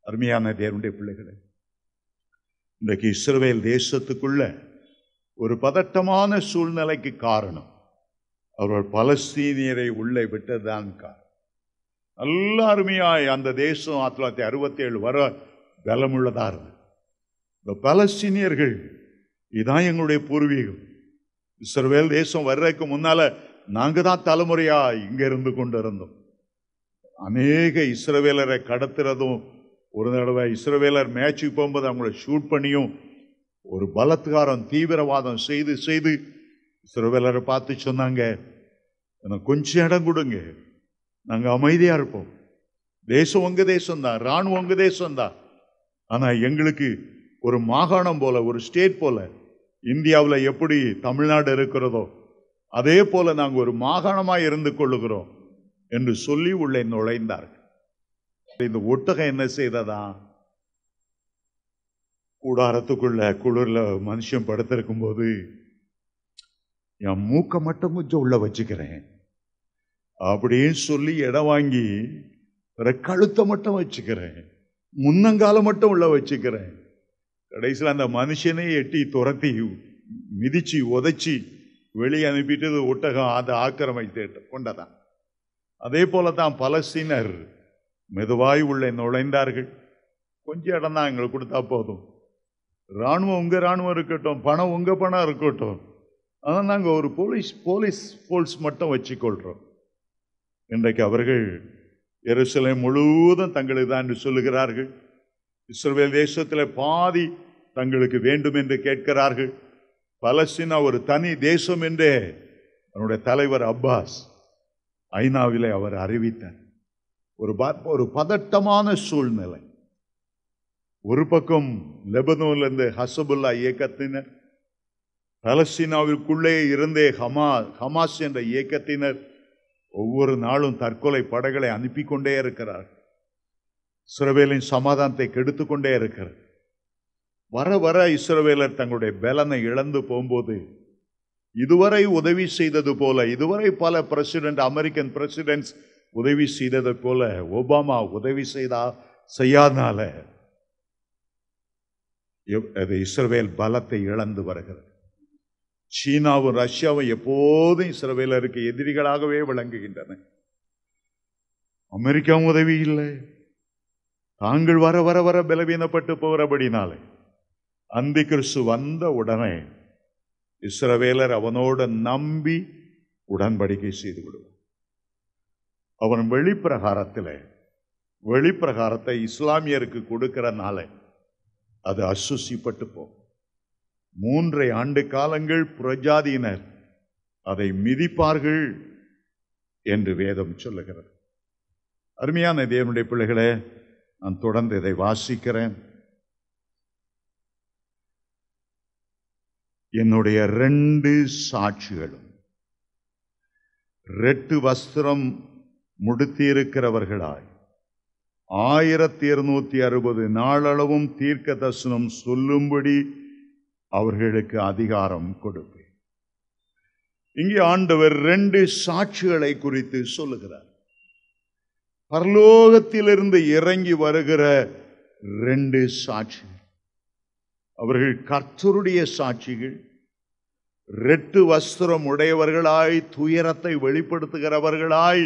அருமையான தேவனுடைய பிள்ளைகளே இன்றைக்கு இஸ்ரவேல் தேசத்துக்குள்ள ஒரு பதட்டமான சூழ்நிலைக்கு காரணம் அவர்கள் பலஸ்தீனியரை உள்ளே விட்டதுதான் காரணம் நல்ல அருமையாய் அந்த தேசம் ஆயிரத்தி தொள்ளாயிரத்தி அறுபத்தி ஏழு வர பலமுள்ளதாக இருந்தது இந்த பலஸ்தீனியர்கள் இதுதான் எங்களுடைய பூர்வீகம் இஸ்ரவேல் தேசம் வர்றதுக்கு முன்னால் நாங்கள் தான் தலைமுறையாக இங்கே இருந்து கொண்டு இருந்தோம் அநேக இஸ்ரவேலரை கடத்துறதும் ஒரு தடவை இஸ்ரவேலர் மேட்சுக்கு போகும்போது அவங்கள ஷூட் பண்ணியும் ஒரு பலத்காரம் தீவிரவாதம் செய்து செய்து இஸ்ரவேலரை பார்த்து சொன்னாங்க எனக்கு கொஞ்சம் இடம் கொடுங்க நாங்கள் அமைதியாக இருப்போம் தேசம் உங்கள் தேசம்தான் இராணுவம் உங்கள் தேசம்தான் ஆனால் எங்களுக்கு ஒரு மாகாணம் போல ஒரு ஸ்டேட் போல இந்தியாவில் எப்படி தமிழ்நாடு இருக்கிறதோ அதே போல் நாங்கள் ஒரு மாகாணமாக இருந்து கொள்ளுகிறோம் என்று சொல்லி உள்ளே நுழைந்தார்கள் இந்த ஒட்டகம் என்ன செய்ததா கூடாரத்துக்குள்ள குளிர்ல மனுஷன் படுத்திருக்கும் போது என் மூக்க மட்டும் கொஞ்சம் உள்ள வச்சுக்கிறேன் அப்படின்னு சொல்லி இடம் வாங்கி கழுத்த மட்டும் வச்சுக்கிறேன் முன்னங்கால மட்டும் உள்ள வச்சுக்கிறேன் கடைசியில் அந்த மனுஷனே எட்டி துரத்தி மிதிச்சு உதைச்சி வெளியே அனுப்பிட்டு ஒட்டகம் அதை ஆக்கிரமித்து கொண்டதான் அதே போல தான் பலஸ்தீனர் மெதுவாய் உள்ளே நுழைந்தார்கள் கொஞ்சம் இடம் தான் எங்களுக்கு கொடுத்தா போதும் இராணுவம் உங்கள் இராணுவம் இருக்கட்டும் பணம் உங்கள் பணம் இருக்கட்டும் ஆனால் நாங்கள் ஒரு போலீஸ் போலீஸ் ஃபோர்ஸ் மட்டும் வச்சுக்கொள்கிறோம் இன்றைக்கு அவர்கள் எருசலை முழுவதும் தங்களுக்கு தான் என்று சொல்லுகிறார்கள் இஸ்ரோவேல் தேசத்தில் பாதி தங்களுக்கு வேண்டும் என்று கேட்கிறார்கள் பலஸ்தீனா ஒரு தனி தேசம் என்றே அவனுடைய தலைவர் அப்பாஸ் ஐநாவிலே அவர் அறிவித்தார் ஒரு ஒரு பதட்டமான சூழ்நிலை ஒரு பக்கம் லெபனோன்லேருந்து ஹசபுல்லா இயக்கத்தினர் பலஸ்தீனாவிற்குள்ளே இருந்தே ஹமா ஹமாஸ் என்ற இயக்கத்தினர் ஒவ்வொரு நாளும் தற்கொலை படைகளை அனுப்பி கொண்டே இருக்கிறார் இஸ்ரவேலின் சமாதானத்தை கெடுத்துக்கொண்டே இருக்கிறார் வர வர இஸ்ரவேலர் தங்களுடைய பலனை இழந்து போகும்போது இதுவரை உதவி செய்தது போல இதுவரை பல பிரசிடென்ட் அமெரிக்கன் பிரசிடென்ட்ஸ் உதவி செய்தது போல ஒபாமா உதவி செய்தா செய்யாதனால அது இஸ்ரவேல் பலத்தை இழந்து வருகிறது சீனாவும் ரஷ்யாவும் எப்போதும் இஸ்ரவேலருக்கு எதிரிகளாகவே விளங்குகின்றன அமெரிக்காவும் உதவி இல்லை தாங்கள் வர வர வர பலவீனப்பட்டு போகிறபடினாலே அந்தி கிறிஸ்து வந்த உடனே இஸ்ரவேலர் அவனோட நம்பி உடன்படிக்கை செய்து விடுவார் அவன் வெளிப்பிரகாரத்தில் வெளிப்பிரகாரத்தை இஸ்லாமியருக்கு கொடுக்கிறனால அது அசுசிப்பட்டு போ மூன்றை ஆண்டு காலங்கள் புரஜாதியினர் அதை மிதிப்பார்கள் என்று வேதம் சொல்லுகிறது அருமையான தேவனுடைய பிள்ளைகளே நான் தொடர்ந்து இதை வாசிக்கிறேன் என்னுடைய ரெண்டு சாட்சிகளும் ரெட்டு வஸ்திரம் முடித்திருக்கிறவர்களாய் ஆயிரத்தி இருநூத்தி அறுபது நாளளவும் தீர்க்க தர்சனம் சொல்லும்படி அவர்களுக்கு அதிகாரம் கொடுப்பேன் இங்கே ஆண்டவர் ரெண்டு சாட்சிகளை குறித்து சொல்லுகிறார் பரலோகத்திலிருந்து இறங்கி வருகிற ரெண்டு சாட்சிகள் அவர்கள் கர்த்தருடைய சாட்சிகள் ரெட்டு வஸ்திரம் உடையவர்களாய் துயரத்தை வெளிப்படுத்துகிறவர்களாய்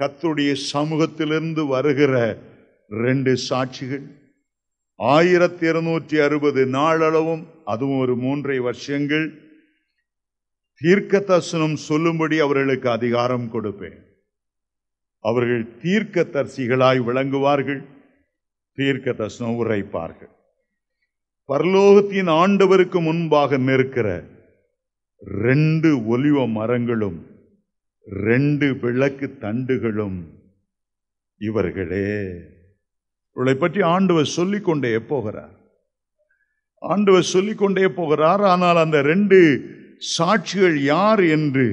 கத்துடைய சமூகத்திலிருந்து வருகிற ரெண்டு சாட்சிகள் ஆயிரத்தி இருநூற்றி அறுபது நாளளவும் அதுவும் ஒரு மூன்றை வருஷங்கள் தீர்க்க தர்சனம் சொல்லும்படி அவர்களுக்கு அதிகாரம் கொடுப்பேன் அவர்கள் தீர்க்க தரிசிகளாய் விளங்குவார்கள் தீர்க்க தர்சனம் உரைப்பார்கள் பரலோகத்தின் ஆண்டவருக்கு முன்பாக நிற்கிற ரெண்டு ஒலிவ மரங்களும் ரெண்டு விளக்கு தண்டுகளும் இவர்களே இவளை பற்றி ஆண்டவர் சொல்லிக்கொண்டே போகிறார் ஆண்டவர் சொல்லிக்கொண்டே போகிறார் ஆனால் அந்த ரெண்டு சாட்சிகள் யார் என்று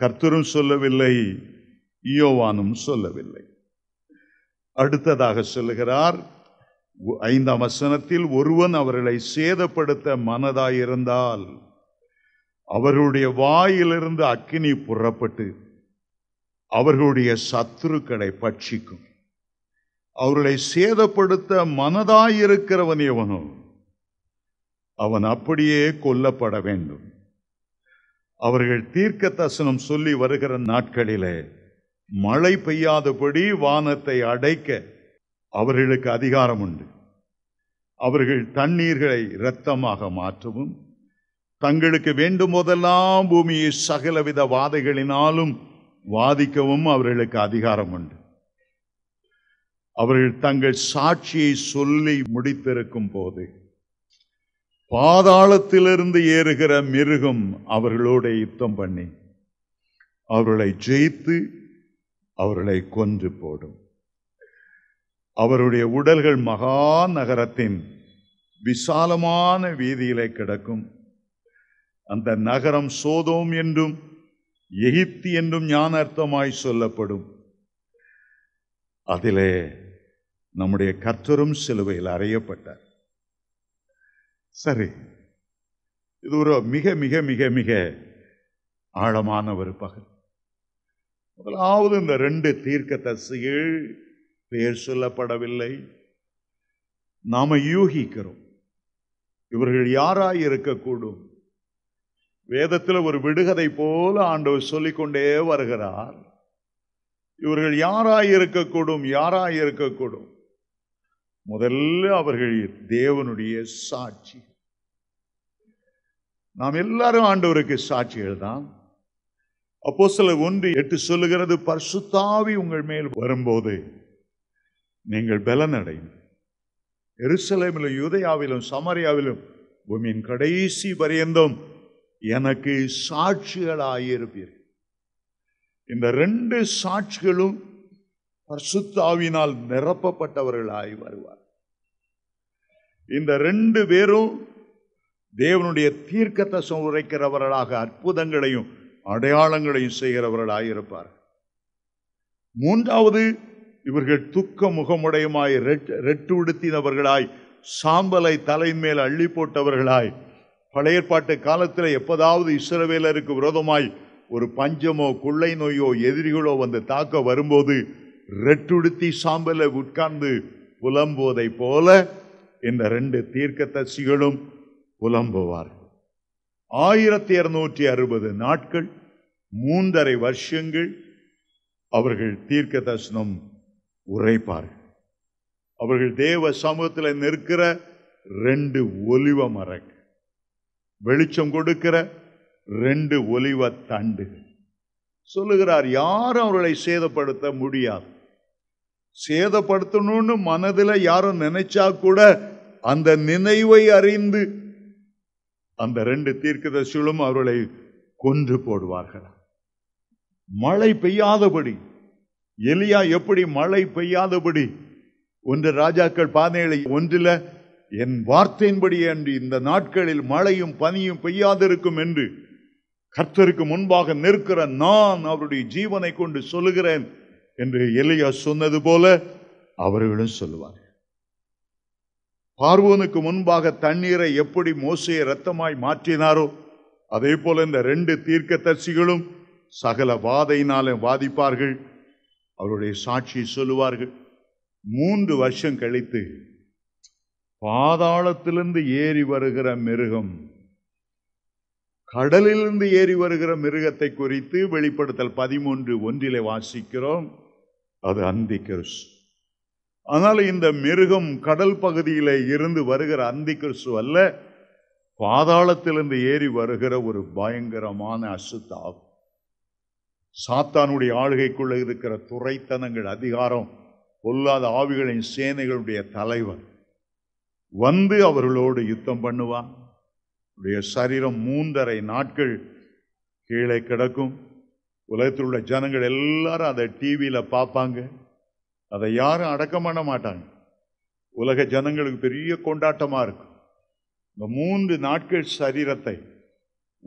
கர்த்தரும் சொல்லவில்லை யோவானும் சொல்லவில்லை அடுத்ததாக சொல்லுகிறார் ஐந்தாம் வசனத்தில் ஒருவன் அவர்களை சேதப்படுத்த மனதாயிருந்தால் அவர்களுடைய வாயிலிருந்து அக்கினி புறப்பட்டு அவர்களுடைய சத்துருக்களை பட்சிக்கும் அவர்களை சேதப்படுத்த மனதாயிருக்கிறவன் எவனோ அவன் அப்படியே கொல்லப்பட வேண்டும் அவர்கள் தீர்க்க தசனம் சொல்லி வருகிற நாட்களிலே மழை பெய்யாதபடி வானத்தை அடைக்க அவர்களுக்கு அதிகாரம் உண்டு அவர்கள் தண்ணீர்களை இரத்தமாக மாற்றவும் தங்களுக்கு வேண்டும் போதெல்லாம் பூமியை சகலவித வாதைகளினாலும் வாதிக்கவும் அவர்களுக்கு அதிகாரம் உண்டு அவர்கள் தங்கள் சாட்சியை சொல்லி முடித்திருக்கும் போது பாதாளத்திலிருந்து ஏறுகிற மிருகம் அவர்களோட யுத்தம் பண்ணி அவர்களை ஜெயித்து அவர்களை கொன்று போடும் அவருடைய உடல்கள் மகா நகரத்தின் விசாலமான வீதியிலே கிடக்கும் அந்த நகரம் சோதோம் என்றும் எகிப்தி என்றும் ஞானார்த்தமாய் சொல்லப்படும் அதிலே நம்முடைய கர்த்தரும் சிலுவையில் அறையப்பட்டார் சரி இது ஒரு மிக மிக மிக மிக ஆழமான ஒரு பகல் முதலாவது இந்த ரெண்டு தீர்க்க தசிகள் பெயர் சொல்லப்படவில்லை நாம யூகிக்கிறோம் இவர்கள் யாராய் இருக்கக்கூடும் வேதத்தில் ஒரு விடுகதை போல ஆண்டவர் சொல்லிக்கொண்டே வருகிறார் இவர்கள் யாராய் இருக்கக்கூடும் யாராய் இருக்கக்கூடும் முதல்ல அவர்கள் தேவனுடைய சாட்சி நாம் எல்லாரும் ஆண்டவருக்கு சாட்சிகள் தான் அப்போ சில ஒன்று எட்டு சொல்லுகிறது பர்சுத்தாவி உங்கள் மேல் வரும்போது நீங்கள் பலனடையும் எருசலேமிலும் யூதயாவிலும் சமரியாவிலும் பூமியின் கடைசி பரியந்தும் எனக்கு சாட்சிகளாயிருப்பீர்கள் இந்த ரெண்டு சாட்சிகளும் பர்சுத்தாவினால் நிரப்பப்பட்டவர்களாய் வருவார் இந்த ரெண்டு பேரும் தேவனுடைய தீர்க்கத்தை சுரைக்கிறவர்களாக அற்புதங்களையும் அடையாளங்களையும் செய்கிறவர்களாயிருப்பார் மூன்றாவது இவர்கள் துக்க முகமுடையுமாய் ரெட்டு உடுத்தினவர்களாய் சாம்பலை தலைமேல் அள்ளி போட்டவர்களாய் பழைய பாட்டு காலத்தில் எப்போதாவது இஸ்ரவேலருக்கு விரோதமாய் ஒரு பஞ்சமோ கொள்ளை நோயோ எதிரிகளோ வந்து தாக்க வரும்போது ரெட்டுடுத்தி சாம்பலை உட்கார்ந்து புலம்புவதை போல இந்த ரெண்டு தீர்க்க தசிகளும் புலம்புவார் ஆயிரத்தி இருநூற்றி அறுபது நாட்கள் மூன்றரை வருஷங்கள் அவர்கள் தீர்க்க தரிசனம் உரைப்பார் அவர்கள் தேவ சமூகத்தில் நிற்கிற ரெண்டு ஒலிவ மர வெளிச்சம் கொடுக்கிற ரெண்டு ஒலிவ தண்டுகள் சொல்லுகிறார் யாரும் அவர்களை சேதப்படுத்த முடியாது சேதப்படுத்தணும்னு மனதில் யாரும் நினைச்சா கூட அந்த நினைவை அறிந்து அந்த ரெண்டு தீர்க்கதர்சிகளும் அவர்களை கொன்று போடுவார்கள் மழை பெய்யாதபடி எலியா எப்படி மழை பெய்யாதபடி ஒன்று ராஜாக்கள் பாதையிலே ஒன்றில் என் வார்த்தையின்படி அன்று இந்த நாட்களில் மழையும் பனியும் பெய்யாதிருக்கும் என்று கர்த்தருக்கு முன்பாக நிற்கிற நான் அவருடைய ஜீவனை கொண்டு சொல்லுகிறேன் என்று எலியா சொன்னது போல அவர்களும் சொல்லுவார் பார்வோனுக்கு முன்பாக தண்ணீரை எப்படி மோசையை ரத்தமாய் மாற்றினாரோ அதே போல இந்த ரெண்டு தீர்க்க தரிசிகளும் சகல வாதையினாலும் வாதிப்பார்கள் அவருடைய சாட்சியை சொல்லுவார்கள் மூன்று வருஷம் கழித்து பாதாளத்திலிருந்து ஏறி வருகிற மிருகம் கடலிலிருந்து ஏறி வருகிற மிருகத்தை குறித்து வெளிப்படுத்தல் பதிமூன்று ஒன்றிலே வாசிக்கிறோம் அது அந்திகிறிஸ் ஆனால் இந்த மிருகம் கடல் பகுதியில் இருந்து வருகிற அந்திகிறிஸ்து அல்ல பாதாளத்திலிருந்து ஏறி வருகிற ஒரு பயங்கரமான அசுத்தாகும் சாத்தானுடைய ஆளுகைக்குள்ளே இருக்கிற துறைத்தனங்கள் அதிகாரம் பொல்லாத ஆவிகளின் சேனைகளுடைய தலைவர் வந்து அவர்களோடு யுத்தம் பண்ணுவான் உடைய சரீரம் மூன்றரை நாட்கள் கீழே கிடக்கும் உலகத்தில் உள்ள ஜனங்கள் எல்லாரும் அதை டிவியில் பார்ப்பாங்க அதை யாரும் அடக்கம் பண்ண மாட்டாங்க உலக ஜனங்களுக்கு பெரிய கொண்டாட்டமாக இருக்கும் இந்த மூன்று நாட்கள் சரீரத்தை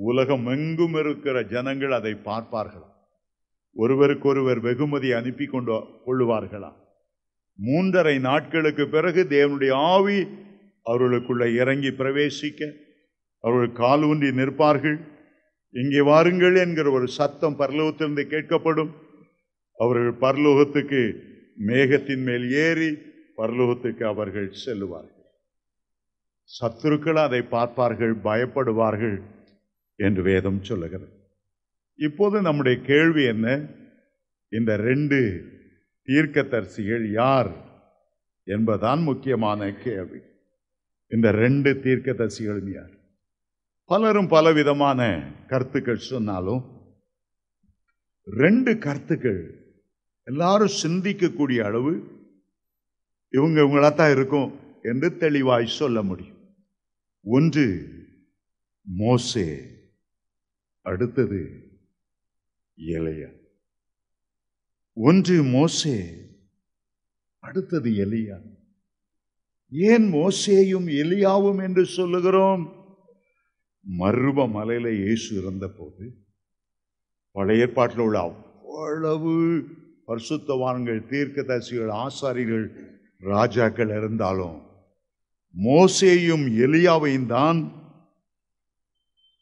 உலகம் எங்கும் இருக்கிற ஜனங்கள் அதை பார்ப்பார்கள் ஒருவருக்கொருவர் வெகுமதி அனுப்பி கொண்டு கொள்ளுவார்களா மூன்றரை நாட்களுக்கு பிறகு தேவனுடைய ஆவி அவர்களுக்குள்ள இறங்கி பிரவேசிக்க அவர்கள் கால் ஊன்றி நிற்பார்கள் இங்கே வாருங்கள் என்கிற ஒரு சத்தம் பரலோகத்திலிருந்து கேட்கப்படும் அவர்கள் பரலோகத்துக்கு மேகத்தின் மேல் ஏறி பரலோகத்துக்கு அவர்கள் செல்லுவார்கள் சத்துருக்கள் அதை பார்ப்பார்கள் பயப்படுவார்கள் என்று வேதம் சொல்லுகிறது இப்போது நம்முடைய கேள்வி என்ன இந்த ரெண்டு தீர்க்கதரிசிகள் யார் என்பதுதான் முக்கியமான கேள்வி இந்த ரெண்டு தீர்க்கதரிசிகளும் யார் பலரும் பலவிதமான கருத்துக்கள் சொன்னாலும் ரெண்டு கருத்துக்கள் எல்லாரும் சிந்திக்கக்கூடிய அளவு இவங்க இவங்களாத்தான் இருக்கும் என்று தெளிவாய் சொல்ல முடியும் ஒன்று மோசே அடுத்தது ஏழையா ஒன்று மோசே அடுத்தது எலியா ஏன் மோசேயும் எலியாவும் என்று சொல்லுகிறோம் மருவ மலையில இயேசு போது பழைய ஏற்பாட்டில் உள்ள அவ்வளவு பரிசுத்தவான்கள் தீர்க்கதாசிகள் ஆசாரிகள் ராஜாக்கள் இருந்தாலும் மோசேயும் எலியாவையும் தான்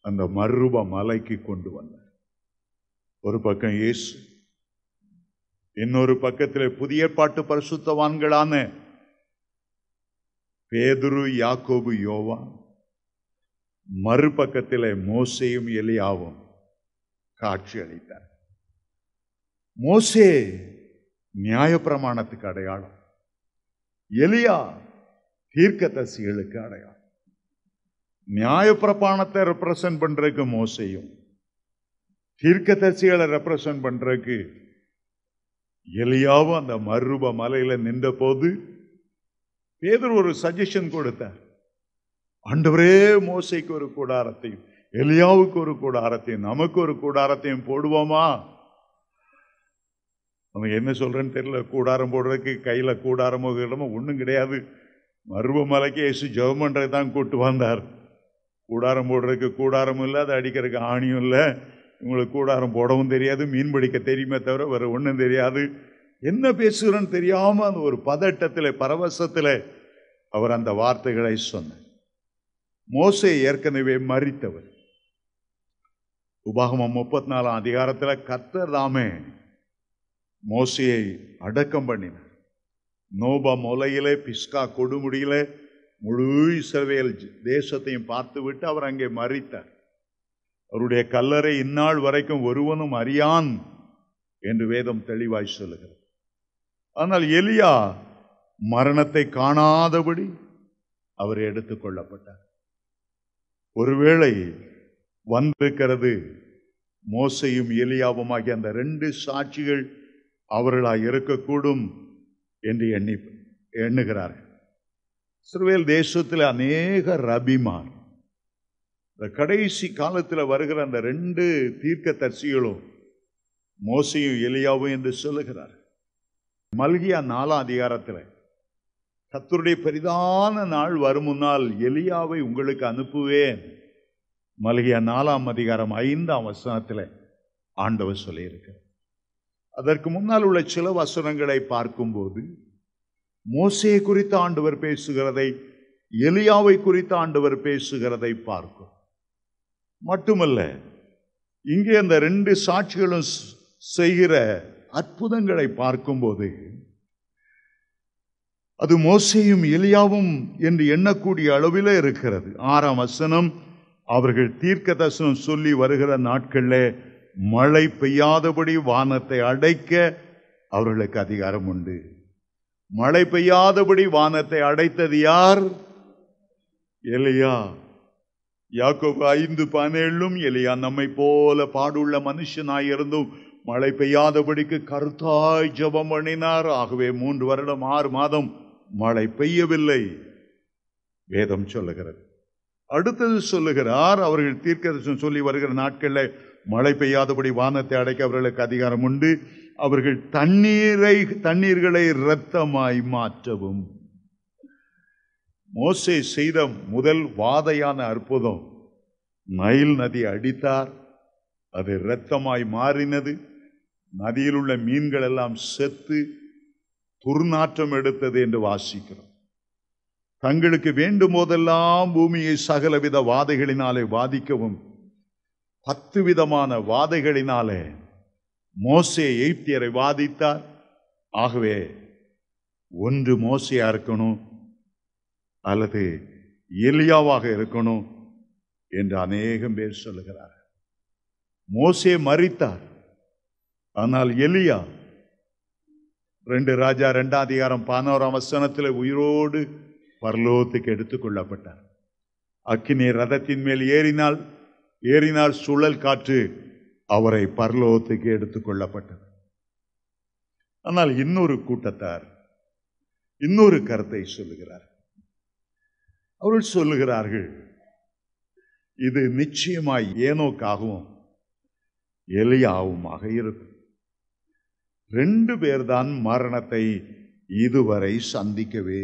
அந்த மருவ மலைக்கு கொண்டு வந்தார் ஒரு பக்கம் இயேசு இன்னொரு பக்கத்தில் புதிய பாட்டு பரிசுத்தவான்களான பேதுரு யாக்கோபு யோவான் மறுபக்கத்தில் மோசையும் எலியாவும் காட்சி அளித்தார் மோசே நியாயப்பிரமாணத்துக்கு அடையாளம் எலியா தீர்க்க தசிகளுக்கு அடையாளம் நியாயப்பிரமாணத்தை ரெப்ரசன்ட் பண்றதுக்கு மோசையும் தீர்க்க தரிசிகளை ரெப்ரசன்ட் பண்றதுக்கு எலியாவும் அந்த மருப மலையில நின்ற போது பேதர் ஒரு சஜஷன் கொடுத்த ஆண்டவரே மோசைக்கு ஒரு கூடாரத்தையும் எலியாவுக்கு ஒரு கூடாரத்தையும் நமக்கு ஒரு கூடாரத்தையும் போடுவோமா அவங்க என்ன சொல்றேன்னு தெரியல கூடாரம் போடுறதுக்கு கையில கூடாரமோ இடமோ ஒன்றும் கிடையாது மலைக்கு ஏசு ஜெபம் பண்ணுறது தான் கூட்டு வந்தார் கூடாரம் போடுறதுக்கு கூடாரமும் இல்லை அதை அடிக்கிறதுக்கு ஆணியும் இல்லை இவங்களுக்கு கூடாரம் போடவும் தெரியாது மீன் பிடிக்க தெரியுமே தவிர வேறு ஒன்றும் தெரியாது என்ன பேசுகிறன்னு தெரியாமல் அந்த ஒரு பதட்டத்தில் பரவசத்தில் அவர் அந்த வார்த்தைகளை சொன்னார் மோசை ஏற்கனவே மறித்தவர் உபாகமம் முப்பத்தி நாலாம் அதிகாரத்தில் கர்த்தர் மோசையை அடக்கம் பண்ணினார் நோபா மொலையில பிஸ்கா கொடுமுடியில முழு இசவேல் தேசத்தையும் பார்த்து விட்டு அவர் அங்கே மறித்தார் அவருடைய கல்லறை இந்நாள் வரைக்கும் ஒருவனும் அறியான் என்று வேதம் தெளிவாய் சொல்லுகிறது ஆனால் எலியா மரணத்தை காணாதபடி அவர் எடுத்துக் கொள்ளப்பட்டார் ஒருவேளை வந்திருக்கிறது மோசையும் எலியாவும் ஆகிய அந்த ரெண்டு சாட்சிகள் அவர்களாக இருக்கக்கூடும் என்று எண்ணி எண்ணுகிறார்கள் சிறுவேல் தேசத்தில் அநேக ரபிமான் இந்த கடைசி காலத்தில் வருகிற அந்த ரெண்டு தீர்க்க தரிசிகளும் மோசையும் எலியாவும் என்று சொல்லுகிறார் மல்கியா நாலாம் அதிகாரத்தில் கத்தருடைய பெரிதான நாள் வரும் முன்னால் எலியாவை உங்களுக்கு அனுப்புவேன் மல்கியா நாலாம் அதிகாரம் ஐந்தாம் வசனத்தில் ஆண்டவர் சொல்லியிருக்க அதற்கு முன்னால் உள்ள சில வசனங்களை பார்க்கும்போது மோசையை குறித்து ஆண்டவர் பேசுகிறதை எலியாவை குறித்து ஆண்டவர் பேசுகிறதை பார்க்கும் மட்டுமல்ல இங்கே அந்த ரெண்டு சாட்சிகளும் செய்கிற அற்புதங்களை பார்க்கும்போது அது மோசையும் எலியாவும் என்று எண்ணக்கூடிய அளவில் இருக்கிறது ஆறாம் வசனம் அவர்கள் தீர்க்க தசனம் சொல்லி வருகிற நாட்களில் மழை பெய்யாதபடி வானத்தை அடைக்க அவர்களுக்கு அதிகாரம் உண்டு மழை பெய்யாதபடி வானத்தை அடைத்தது யார் எலியா யாக்கோபு ஐந்து பதினேழும் எலியா நம்மை போல பாடுள்ள மனுஷனாயிருந்தும் மழை பெய்யாதபடிக்கு கருத்தாய் ஜபம் பண்ணினார் ஆகவே மூன்று வருடம் ஆறு மாதம் மழை பெய்யவில்லை வேதம் சொல்லுகிறது அடுத்தது சொல்லுகிறார் அவர்கள் தீர்க்கதர்சனம் சொல்லி வருகிற நாட்களில் மழை பெய்யாதபடி வானத்தை அடைக்க அவர்களுக்கு அதிகாரம் உண்டு அவர்கள் தண்ணீரை தண்ணீர்களை இரத்தமாய் மாற்றவும் மோசை செய்த முதல் வாதையான அற்புதம் நயில் நதி அடித்தார் அது இரத்தமாய் மாறினது நதியில் உள்ள மீன்கள் எல்லாம் செத்து துர்நாற்றம் எடுத்தது என்று வாசிக்கிறோம் தங்களுக்கு வேண்டும் போதெல்லாம் பூமியை சகலவித வாதைகளினாலே வாதிக்கவும் பத்து விதமான வாதைகளினாலே மோசே எய்த்தியரை வாதித்தார் ஆகவே ஒன்று மோசையா இருக்கணும் அல்லது எலியாவாக இருக்கணும் என்று அநேகம் பேர் சொல்லுகிறார் மோசே மறித்தார் ஆனால் எலியா ரெண்டு ராஜா ரெண்டாம் அதிகாரம் பதினோராம் வசனத்தில் உயிரோடு பரலோகத்துக்கு எடுத்துக்கொள்ளப்பட்டார் அக்கினி ரதத்தின் மேல் ஏறினால் ஏறினால் சுழல் காற்று அவரை பரலோகத்துக்கு எடுத்துக்கொள்ளப்பட்டது ஆனால் இன்னொரு கூட்டத்தார் இன்னொரு கருத்தை சொல்லுகிறார் அவர்கள் சொல்லுகிறார்கள் இது நிச்சயமாய் ஏனோக்காகவும் எலியாவுமாக இருக்கும் ரெண்டு பேர்தான் மரணத்தை இதுவரை சந்திக்கவே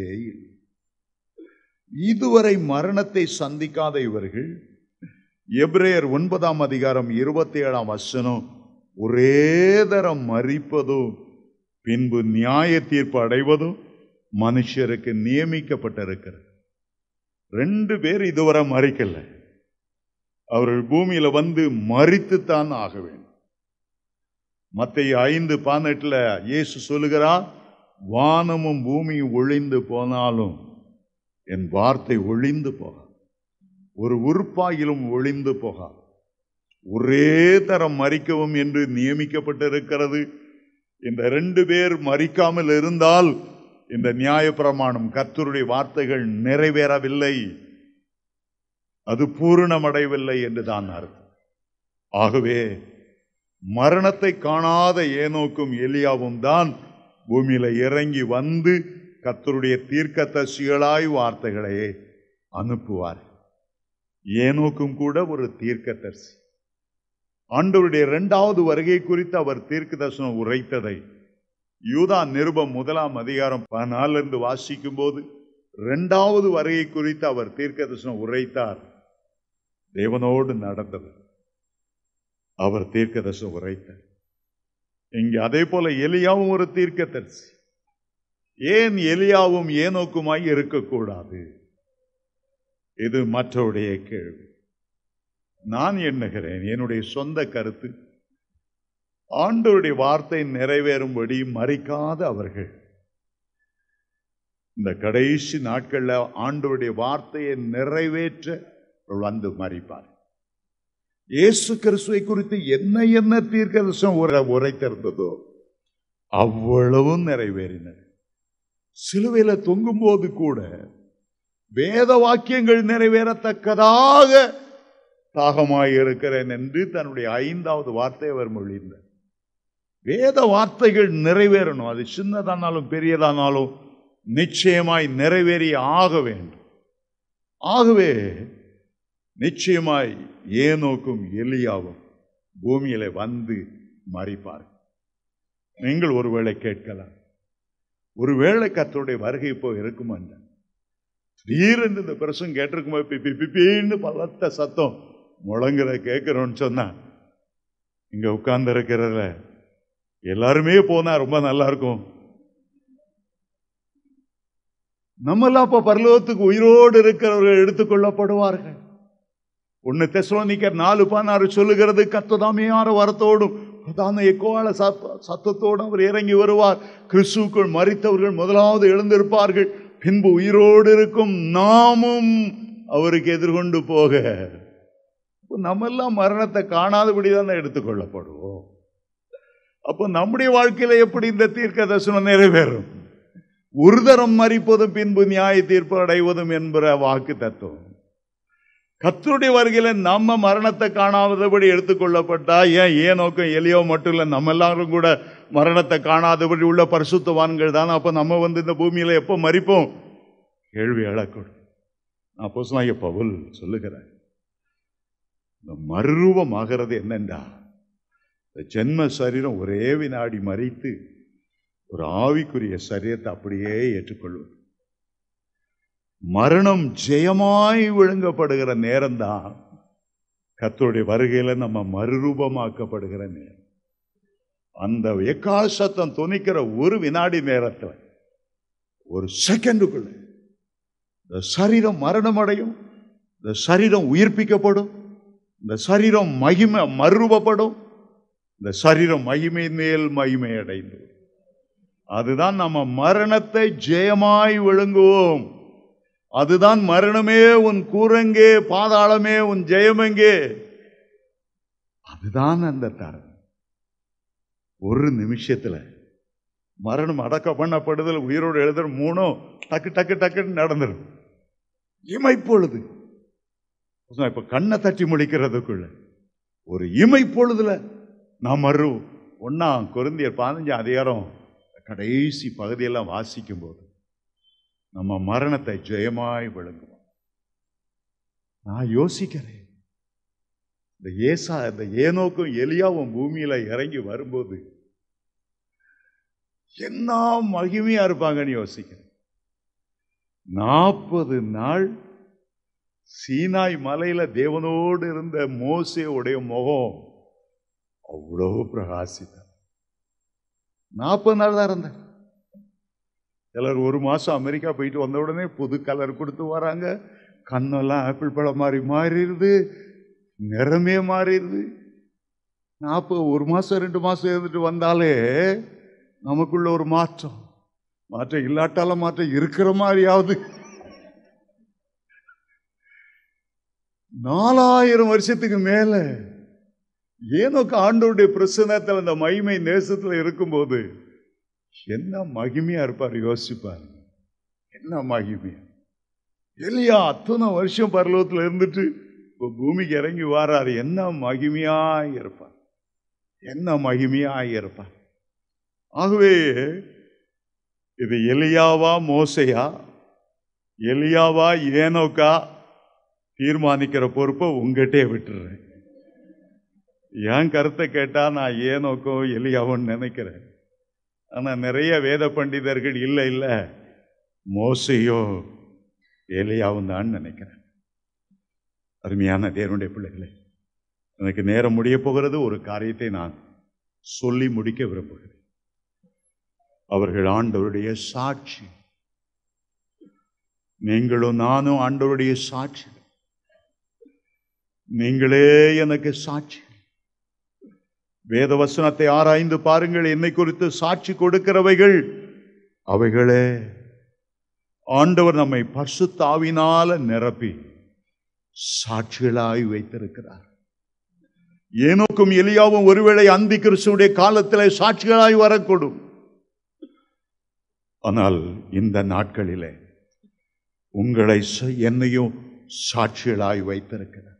இதுவரை மரணத்தை சந்திக்காத இவர்கள் எப்ரேயர் ஒன்பதாம் அதிகாரம் இருபத்தி ஏழாம் வசனம் ஒரே தரம் மறிப்பதும் பின்பு நியாய தீர்ப்பு அடைவதும் மனுஷருக்கு நியமிக்கப்பட்டிருக்கிறது ரெண்டு பேர் இதுவரை மறிக்கல அவர்கள் பூமியில வந்து மறித்துத்தான் ஆக வேண்டும் மத்திய ஐந்து பானட்டில் இயேசு சொல்லுகிறார் வானமும் பூமி ஒழிந்து போனாலும் என் வார்த்தை ஒழிந்து போக ஒரு உறுப்பாயிலும் ஒழிந்து போகா ஒரே தரம் மறிக்கவும் என்று நியமிக்கப்பட்டிருக்கிறது இந்த ரெண்டு பேர் மறிக்காமல் இருந்தால் இந்த நியாய பிரமாணம் கர்த்தருடைய வார்த்தைகள் நிறைவேறவில்லை அது பூரணமடையவில்லை என்று தான் அர்த்தம் ஆகவே மரணத்தை காணாத ஏனோக்கும் எலியாவும் தான் பூமியில இறங்கி வந்து கத்தருடைய தீர்க்க தசிகளாய் வார்த்தைகளை அனுப்புவார் ஏனோக்கும் கூட ஒரு தீர்க்க தரிசி ஆண்டவருடைய இரண்டாவது வருகை குறித்து அவர் தீர்க்க தரிசனம் உரைத்ததை யூதா நிருபம் முதலாம் அதிகாரம் பதினாலிருந்து வாசிக்கும் போது இரண்டாவது வரையை குறித்து அவர் தீர்க்க தரிசனம் உரைத்தார் தேவனோடு நடந்தவர் அவர் தீர்க்க தரிசனம் உரைத்தார் இங்கே அதே போல எலியாவும் ஒரு தீர்க்க தரிசி ஏன் எலியாவும் ஏனோக்குமாய் இருக்கக்கூடாது இது மற்றவருடைய கேள்வி நான் எண்ணுகிறேன் என்னுடைய சொந்த கருத்து ஆண்டோருடைய வார்த்தை நிறைவேறும்படி மறிக்காத அவர்கள் இந்த கடைசி நாட்களில் ஆண்டோருடைய வார்த்தையை நிறைவேற்ற வந்து மறிப்பார் இயேசு கிறிஸ்துவை குறித்து என்ன என்ன தீர்க்கதர்சனம் உரை உரைத்திருந்ததோ அவ்வளவும் நிறைவேறினர் சிலுவையில் தொங்கும்போது கூட வேத வாக்கியங்கள் நிறைவேறத்தக்கதாக தாகமாயிருக்கிறேன் இருக்கிறேன் என்று தன்னுடைய ஐந்தாவது வார்த்தை அவர் மொழிந்தார் வேத வார்த்தைகள் நிறைவேறணும் அது சின்னதானாலும் பெரியதானாலும் நிச்சயமாய் நிறைவேறி ஆக வேண்டும் ஆகவே நிச்சயமாய் நோக்கும் எளியாவும் பூமியில வந்து மறிப்பார் நீங்கள் ஒருவேளை கேட்கலாம் ஒருவேளை கத்தோடைய வருகை இப்போ இருக்கும் அல்ல திடீரென்று இந்த பிரசம் கேட்டிருக்குமா பிப்பி பிப்பின்னு பலத்த சத்தம் முழங்குற கேட்கிறோன்னு சொன்னா இங்க உட்கார்ந்து இருக்கிறதுல எல்லாருமே போனால் ரொம்ப நல்லா இருக்கும் நம்மெல்லாம் இப்ப பரலோகத்துக்கு உயிரோடு இருக்கிறவர்கள் எடுத்துக்கொள்ளப்படுவார்கள் ஒன்று தெசோனிக்கர் நாலு பதினாறு சொல்லுகிறது ஆற வரத்தோடும் பிரதான எக்கோவால சத்தத்தோடு அவர் இறங்கி வருவார் கிறிஸ்துக்குள் மறித்தவர்கள் முதலாவது எழுந்திருப்பார்கள் பின்பு உயிரோடு இருக்கும் நாமும் அவருக்கு எதிர்கொண்டு போக நம்ம எல்லாம் மரணத்தை காணாதபடி தானே எடுத்துக்கொள்ளப்படுவோம் அப்போ நம்முடைய வாழ்க்கையில் எப்படி இந்த தீர்க்க தரிசனம் நிறைவேறும் ஒரு தரம் மறிப்பதும் பின்பு நியாய தீர்ப்பு அடைவதும் என்கிற வாக்கு தத்துவம் கத்தருடைய வருகையில் நம்ம மரணத்தை காணாதபடி எடுத்துக்கொள்ளப்பட்டா ஏன் ஏன் நோக்கம் எளியோ மட்டும் இல்லை நம்ம எல்லாரும் கூட மரணத்தை காணாதபடி உள்ள பரிசுத்தவான்கள் தானே அப்போ நம்ம வந்து இந்த பூமியில் எப்போ மறிப்போம் கேள்வி அழக்கூடும் நான் அப்போ சொன்ன பவுல் சொல்லுகிறேன் இந்த ஆகிறது என்னென்றா இந்த ஜென்ம சரீரம் ஒரே வினாடி மறைத்து ஒரு ஆவிக்குரிய சரீரத்தை அப்படியே ஏற்றுக்கொள்வது மரணம் ஜெயமாய் விழுங்கப்படுகிற நேரம்தான் கத்தருடைய வருகையில் நம்ம மறுரூபமாக்கப்படுகிற நேரம் அந்த எக்கால் சத்தம் துணிக்கிற ஒரு வினாடி நேரத்தில் ஒரு செகண்டுக்குள்ள இந்த சரீரம் மரணம் அடையும் இந்த சரீரம் உயிர்ப்பிக்கப்படும் இந்த சரீரம் மகிமை மறுரூபப்படும் இந்த சரீரம் மகிமை மேல் மகிமை அடைந்து அதுதான் நம்ம மரணத்தை ஜெயமாய் விழுங்குவோம் அதுதான் மரணமே உன் கூரங்கே பாதாளமே உன் ஜெயமெங்கே அதுதான் அந்த தரம் ஒரு நிமிஷத்தில் மரணம் அடக்க பண்ணப்படுதல் உயிரோடு எழுதல் மூணும் டக்கு டக்கு டக்குன்னு நடந்துடும் இமைப்பொழுது இப்போ கண்ணை தட்டி முடிக்கிறதுக்குள்ள ஒரு இமைப்பொழுதுல நாம் மறு ஒன்றாம் குருந்தியர் பதினஞ்சு அதிகாரம் கடைசி பகுதியெல்லாம் வாசிக்கும்போது நம்ம மரணத்தை ஜெயமாய் விளங்குவோம் நான் யோசிக்கிறேன் இந்த ஏசா இந்த ஏனோக்கும் எலியாவும் பூமியில் இறங்கி வரும்போது என்ன மகிமையாக இருப்பாங்கன்னு யோசிக்கிறேன் நாற்பது நாள் சீனாய் மலையில் தேவனோடு இருந்த மோசையுடைய முகம் அவ்வளோ பிரகாசிதான் நாற்பது நாள் தான் இருந்தேன் சிலர் ஒரு மாதம் அமெரிக்கா போயிட்டு வந்த உடனே புது கலர் கொடுத்து வராங்க கண்ணெல்லாம் ஆப்பிள் பழம் மாதிரி மாறிடுது நிறமே மாறிடுது நாற்பது ஒரு மாதம் ரெண்டு மாதம் இருந்துட்டு வந்தாலே நமக்குள்ள ஒரு மாற்றம் மாற்றம் இல்லாட்டாலும் மாற்றம் இருக்கிற மாதிரியாவது நாலாயிரம் வருஷத்துக்கு மேலே ஏனோக்கு ஆண்டோடைய பிரசனத்தில் அந்த மகிமை நேசத்தில் இருக்கும்போது என்ன மகிமையாக இருப்பார் யோசிப்பார் என்ன மகிமையா எலியா அத்தனை வருஷம் பரலோகத்தில் இருந்துட்டு இப்போ பூமிக்கு இறங்கி வாராரு என்ன மகிமையாக இருப்பார் என்ன மகிமையாக இருப்பார் ஆகவே இது எலியாவா மோசையா எலியாவா ஏனோக்கா தீர்மானிக்கிற பொறுப்பை உங்ககிட்டே விட்டுறேன் என் கருத்தை கேட்டால் நான் ஏனோக்கோ எலியாவோன்னு நினைக்கிறேன் ஆனால் நிறைய வேத பண்டிதர்கள் இல்லை இல்லை மோசையோ எலியாவும் தான் நினைக்கிறேன் அருமையான தேவனுடைய பிள்ளைகளே எனக்கு நேரம் முடிய போகிறது ஒரு காரியத்தை நான் சொல்லி முடிக்க விரும்புகிறேன் அவர்கள் ஆண்டவருடைய சாட்சி நீங்களும் நானும் ஆண்டவருடைய சாட்சி நீங்களே எனக்கு சாட்சி வேத வசனத்தை ஆராய்ந்து பாருங்கள் என்னை குறித்து சாட்சி கொடுக்கிறவைகள் அவைகளே ஆண்டவர் நம்மை பர்சுத்தாவினால நிரப்பி சாட்சிகளாய் வைத்திருக்கிறார் ஏனோக்கும் எலியாவும் ஒருவேளை அந்தி கிறிஸ்துடைய காலத்தில் சாட்சிகளாய் வரக்கூடும் ஆனால் இந்த நாட்களிலே உங்களை என்னையும் சாட்சிகளாய் வைத்திருக்கிறார்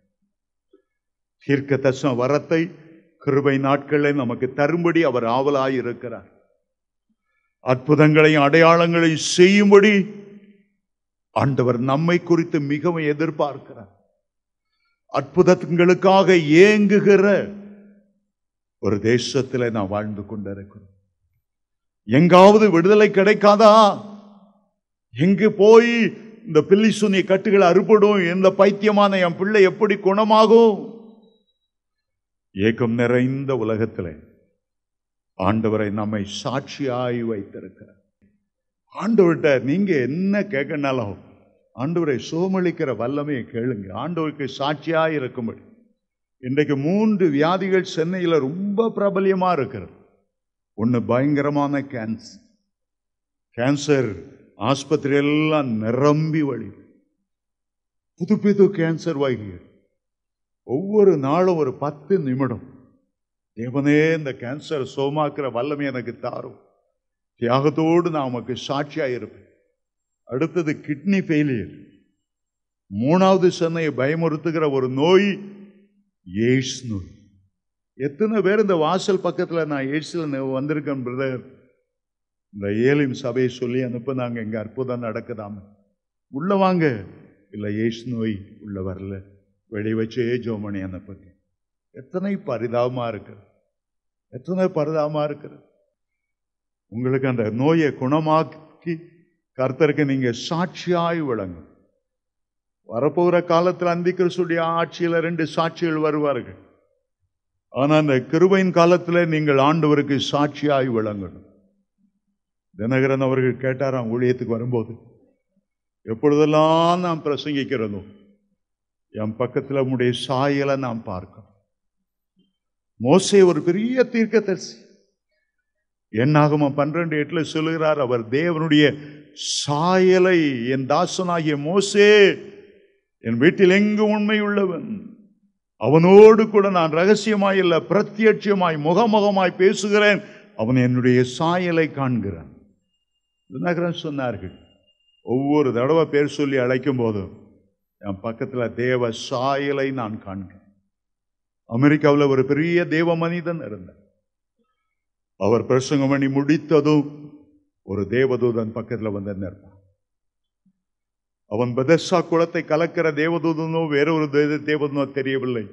தீர்க்க தசம் வரத்தை கிருபை நாட்களை நமக்கு தரும்படி அவர் ஆவலாயிருக்கிறார் அற்புதங்களையும் அடையாளங்களையும் செய்யும்படி ஆண்டவர் நம்மை குறித்து மிகவும் எதிர்பார்க்கிறார் அற்புதங்களுக்காக ஏங்குகிற ஒரு தேசத்தில் நாம் வாழ்ந்து கொண்டிருக்கிறோம் எங்காவது விடுதலை கிடைக்காதா எங்கு போய் இந்த பில்லி சுனி கட்டுகளை அறுபடும் இந்த பைத்தியமான என் பிள்ளை எப்படி குணமாகும் ஏக்கம் நிறைந்த உலகத்தில் ஆண்டவரை நம்மை சாட்சியாய் வைத்திருக்கிறார் ஆண்டவர்கிட்ட நீங்கள் என்ன கேட்கனாலும் ஆண்டவரை சோமளிக்கிற வல்லமையை கேளுங்க ஆண்டவருக்கு சாட்சியாக இருக்கும்படி இன்றைக்கு மூன்று வியாதிகள் சென்னையில் ரொம்ப பிரபலியமாக இருக்கிறது ஒன்று பயங்கரமான கேன்சர் கேன்சர் ஆஸ்பத்திரியெல்லாம் நிரம்பி வழி புது புது கேன்சர் வகைகள் ஒவ்வொரு நாளும் ஒரு பத்து நிமிடம் தேவனே இந்த கேன்சர் சோமாக்கிற வல்லமை எனக்கு தாரும் தியாகத்தோடு நான் உமக்கு சாட்சியாக இருப்பேன் அடுத்தது கிட்னி ஃபெயிலியர் மூணாவது சென்னையை பயமுறுத்துகிற ஒரு நோய் எய்ட்ஸ் நோய் எத்தனை பேர் இந்த வாசல் பக்கத்தில் நான் எய்ட்ஸில் வந்திருக்கேன் பிரதர் இந்த ஏலிம் சபையை சொல்லி அனுப்புனாங்க இங்கே அற்புதம் நடக்குதாம உள்ளே வாங்க இல்லை எய்ட்ஸ் நோய் உள்ளே வரல வெளி வச்சே ஜோமணி அந்த பற்றி எத்தனை பரிதாபமாக இருக்குது எத்தனை பரிதாபமாக இருக்குது உங்களுக்கு அந்த நோயை குணமாக்கி கருத்தருக்கு நீங்கள் சாட்சியாய் விளங்கும் வரப்போகிற காலத்தில் அந்த கிறிஸ்துடைய ஆட்சியில் ரெண்டு சாட்சிகள் வருவார்கள் ஆனால் அந்த கிருபையின் காலத்தில் நீங்கள் ஆண்டவருக்கு சாட்சியாய் விளங்கணும் தினகரன் அவர்கள் கேட்டாராம் ஊழியத்துக்கு வரும்போது எப்பொழுதெல்லாம் நாம் பிரசங்கிக்கிறதோ என் பக்கத்தில் உங்களுடைய சாயலை நாம் பார்க்கணும் மோசே ஒரு பெரிய தரிசி என்னாகும் பன்னிரெண்டு எட்டில் சொல்லுகிறார் அவர் தேவனுடைய சாயலை என் தாசனாகிய மோசே என் வீட்டில் எங்கு உண்மை உள்ளவன் அவனோடு கூட நான் ரகசியமாய் இல்ல பிரத்யட்சியமாய் முகமுகமாய் பேசுகிறேன் அவன் என்னுடைய சாயலை காண்கிறான் சொன்னார்கள் ஒவ்வொரு தடவை பேர் சொல்லி அழைக்கும் போதும் என் பக்கத்தில் தேவ சாயலை நான் காண்கிறேன் அமெரிக்காவில் ஒரு பெரிய தேவ மனிதன் இருந்தார் அவர் பிரசங்கம் பண்ணி முடித்ததும் ஒரு தேவதூதன் பக்கத்தில் வந்து நிற்பான் அவன் பதர்ஷா குளத்தை கலக்கிற தேவதூதனோ வேற தேவ தேவதனோ தெரியவில்லை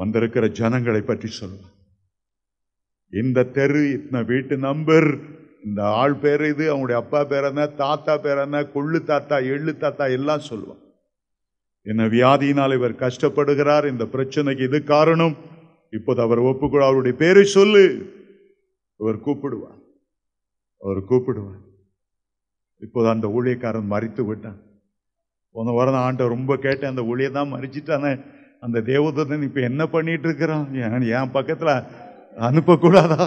வந்திருக்கிற ஜனங்களை பற்றி சொல்லுவான் இந்த தெரு இத்தனை வீட்டு நம்பர் இந்த ஆள் பேர் இது அவங்களுடைய அப்பா பேர் என்ன தாத்தா பேர் என்ன கொள்ளு தாத்தா எள்ளு தாத்தா எல்லாம் சொல்லுவான் என்ன வியாதியினால் இவர் கஷ்டப்படுகிறார் இந்த பிரச்சனைக்கு இது காரணம் இப்போது அவர் ஒப்புக்கொள் அவருடைய பேரை சொல்லு அவர் கூப்பிடுவார் அவர் கூப்பிடுவார் இப்போது அந்த ஊழியக்காரன் மறித்து விட்டான் போன வாரம் ஆண்ட ரொம்ப கேட்டேன் அந்த ஊழியை தான் மறிச்சிட்டானே அந்த தேவதன் இப்போ என்ன பண்ணிட்டு இருக்கிறான் என் பக்கத்தில் அனுப்பக்கூடாதா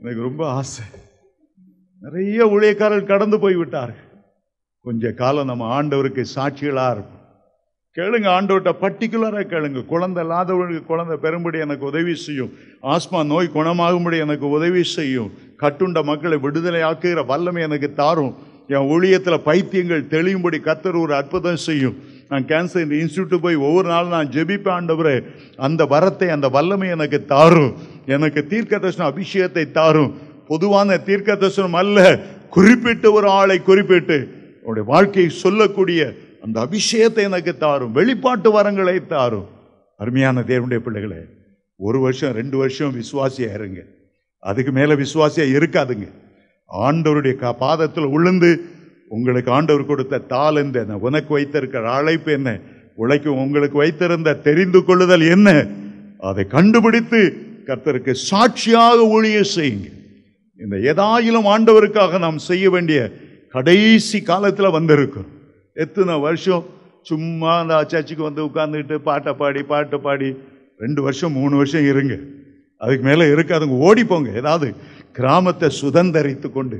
எனக்கு ரொம்ப ஆசை நிறைய ஊழியக்காரர்கள் கடந்து போய்விட்டார்கள் கொஞ்ச காலம் நம்ம ஆண்டவருக்கு சாட்சிகளாக இருப்போம் கேளுங்க ஆண்டவர்கிட்ட பர்டிகுலராக கேளுங்க குழந்தை இல்லாதவர்களுக்கு குழந்தை பெறும்படி எனக்கு உதவி செய்யும் ஆஸ்மா நோய் குணமாகும்படி எனக்கு உதவி செய்யும் கட்டுண்ட மக்களை விடுதலை ஆக்குகிற வல்லமை எனக்கு தாரும் என் ஊழியத்தில் பைத்தியங்கள் தெளியும்படி கத்தர் ஒரு அற்புதம் செய்யும் நான் கேன்சர் இன்ஸ்டியூட்டு போய் ஒவ்வொரு நாளும் நான் ஜெபிப்பேன் ஆண்டவரே அந்த வரத்தை அந்த வல்லமை எனக்கு தாரும் எனக்கு தீர்க்க தர்ஷன அபிஷேகத்தை தாரும் பொதுவான தீர்க்க தரிசனம் அல்ல குறிப்பிட்டு ஒரு ஆளை குறிப்பிட்டு உன்னுடைய வாழ்க்கையை சொல்லக்கூடிய அந்த அபிஷேகத்தை எனக்கு தாரும் வெளிப்பாட்டு வரங்களை தாரும் அருமையான தேவனுடைய பிள்ளைகளே ஒரு வருஷம் ரெண்டு வருஷம் விசுவாசியாக இருங்க அதுக்கு மேலே விசுவாசியாக இருக்காதுங்க ஆண்டவருடைய க பாதத்தில் உளுந்து உங்களுக்கு ஆண்டவர் கொடுத்த தாள் என்ன உனக்கு வைத்திருக்கிற அழைப்பு என்ன உழைக்கும் உங்களுக்கு வைத்திருந்த தெரிந்து கொள்ளுதல் என்ன அதை கண்டுபிடித்து கர்த்தருக்கு சாட்சியாக ஊழிய செய்யுங்க இந்த ஏதாயிலும் ஆண்டவருக்காக நாம் செய்ய வேண்டிய கடைசி காலத்தில் வந்திருக்கிறோம் எத்தனை வருஷம் சும்மா அந்த அச்சாச்சிக்கு வந்து உட்காந்துக்கிட்டு பாட்டை பாடி பாட்டு பாடி ரெண்டு வருஷம் மூணு வருஷம் இருங்க அதுக்கு மேலே இருக்காதுங்க ஓடிப்போங்க ஏதாவது கிராமத்தை சுதந்திரித்து கொண்டு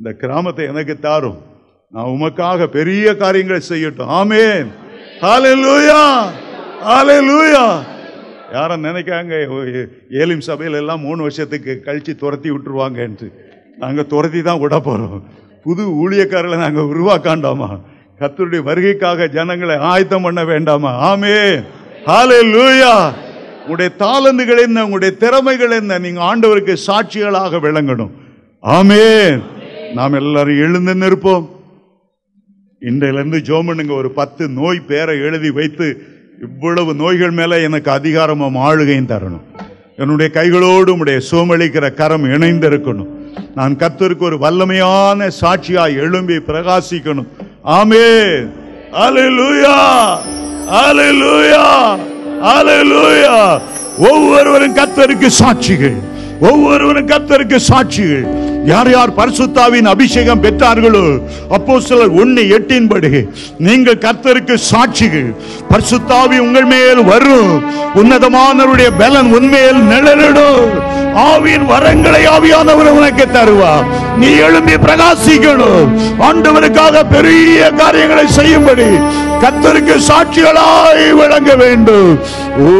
இந்த கிராமத்தை எனக்கு தாரும் நான் உமக்காக பெரிய காரியங்களை செய்யட்டும் ஆமேன் ஹாலே லூயா ஹாலே லூயா யாரும் நினைக்காங்க ஏலிம் சபையில் எல்லாம் மூணு வருஷத்துக்கு கழித்து துரத்தி விட்டுருவாங்கன்ட்டு நாங்கள் துரத்தி தான் விட போகிறோம் புது ஊழியக்காரர்களை நாங்கள் உருவாக்காண்டாமா கத்தருடைய வருகைக்காக ஜனங்களை ஆயத்தம் பண்ண வேண்டாமா ஆமே ஹாலே லூயா உங்களுடைய தாளந்துகள் என்ன உங்களுடைய திறமைகள் என்ன நீங்கள் ஆண்டவருக்கு சாட்சிகளாக விளங்கணும் ஆமே நாம் எல்லாரும் எழுந்து நிற்போம் இன்றையிலேருந்து ஜோமனுங்க ஒரு பத்து நோய் பேரை எழுதி வைத்து இவ்வளவு நோய்கள் மேலே எனக்கு அதிகாரமும் ஆளுகையும் தரணும் என்னுடைய கைகளோடு உடைய சோமளிக்கிற கரம் இணைந்திருக்கணும் நான் கத்தருக்கு ஒரு வல்லமையான சாட்சியாய் எழும்பி பிரகாசிக்கணும் ஆமே ஒவ்வொருவரும் கத்தருக்கு சாட்சிகள் ஒவ்வொருவரும் கத்தருக்கு சாட்சிகள் யார் யார் பரிசுத்தாவின் அபிஷேகம் பெற்றார்களோ அப்போ சிலர் ஒன்னு எட்டின்படி நீங்கள் கர்த்தருக்கு சாட்சிகள் பரிசுத்தாவி உங்கள் மேல் வரும் உன்னதமானவருடைய பலன் உண்மையில் நிழலிடும் ஆவியின் வரங்களை ஆவியானவர் உனக்கு தருவார் நீ எழும்பி பிரகாசிக்கணும் ஆண்டவருக்காக பெரிய காரியங்களை செய்யும்படி கத்தருக்கு சாட்சிகளாய் விளங்க வேண்டும் ஓ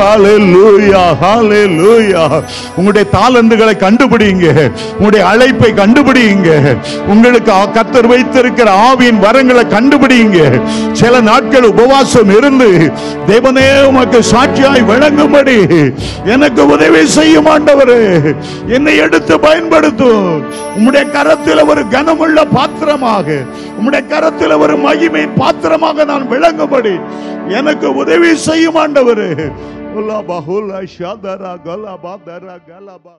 ஹாலே லூயா ஹாலே லூயா உங்களுடைய தாளந்துகளை கண்டுபிடிங்க உங்களுடைய அழைப்பை கண்டுபிடிங்க உங்களுக்கு கத்தர் வைத்திருக்கிற ஆவியின் வரங்களை கண்டுபிடிங்க சில நாட்கள் உபவாசம் இருந்து தேவனே உமக்கு சாட்சியாய் விளங்கும்படி எனக்கு உதவி செய்ய ஆண்டவர் என்னை எடுத்து பயன்படுத்தும் உம்முடைய கரத்தில் ஒரு கனமுள்ள பாத்திரமாக உம்முடைய கரத்தில் ஒரு மகிமை பாத்திரமாக நான் விளங்கும்படி எனக்கு உதவி செய்யும் ஆண்டவர் உலா பகுலா ஷாதரா கலா பாதரா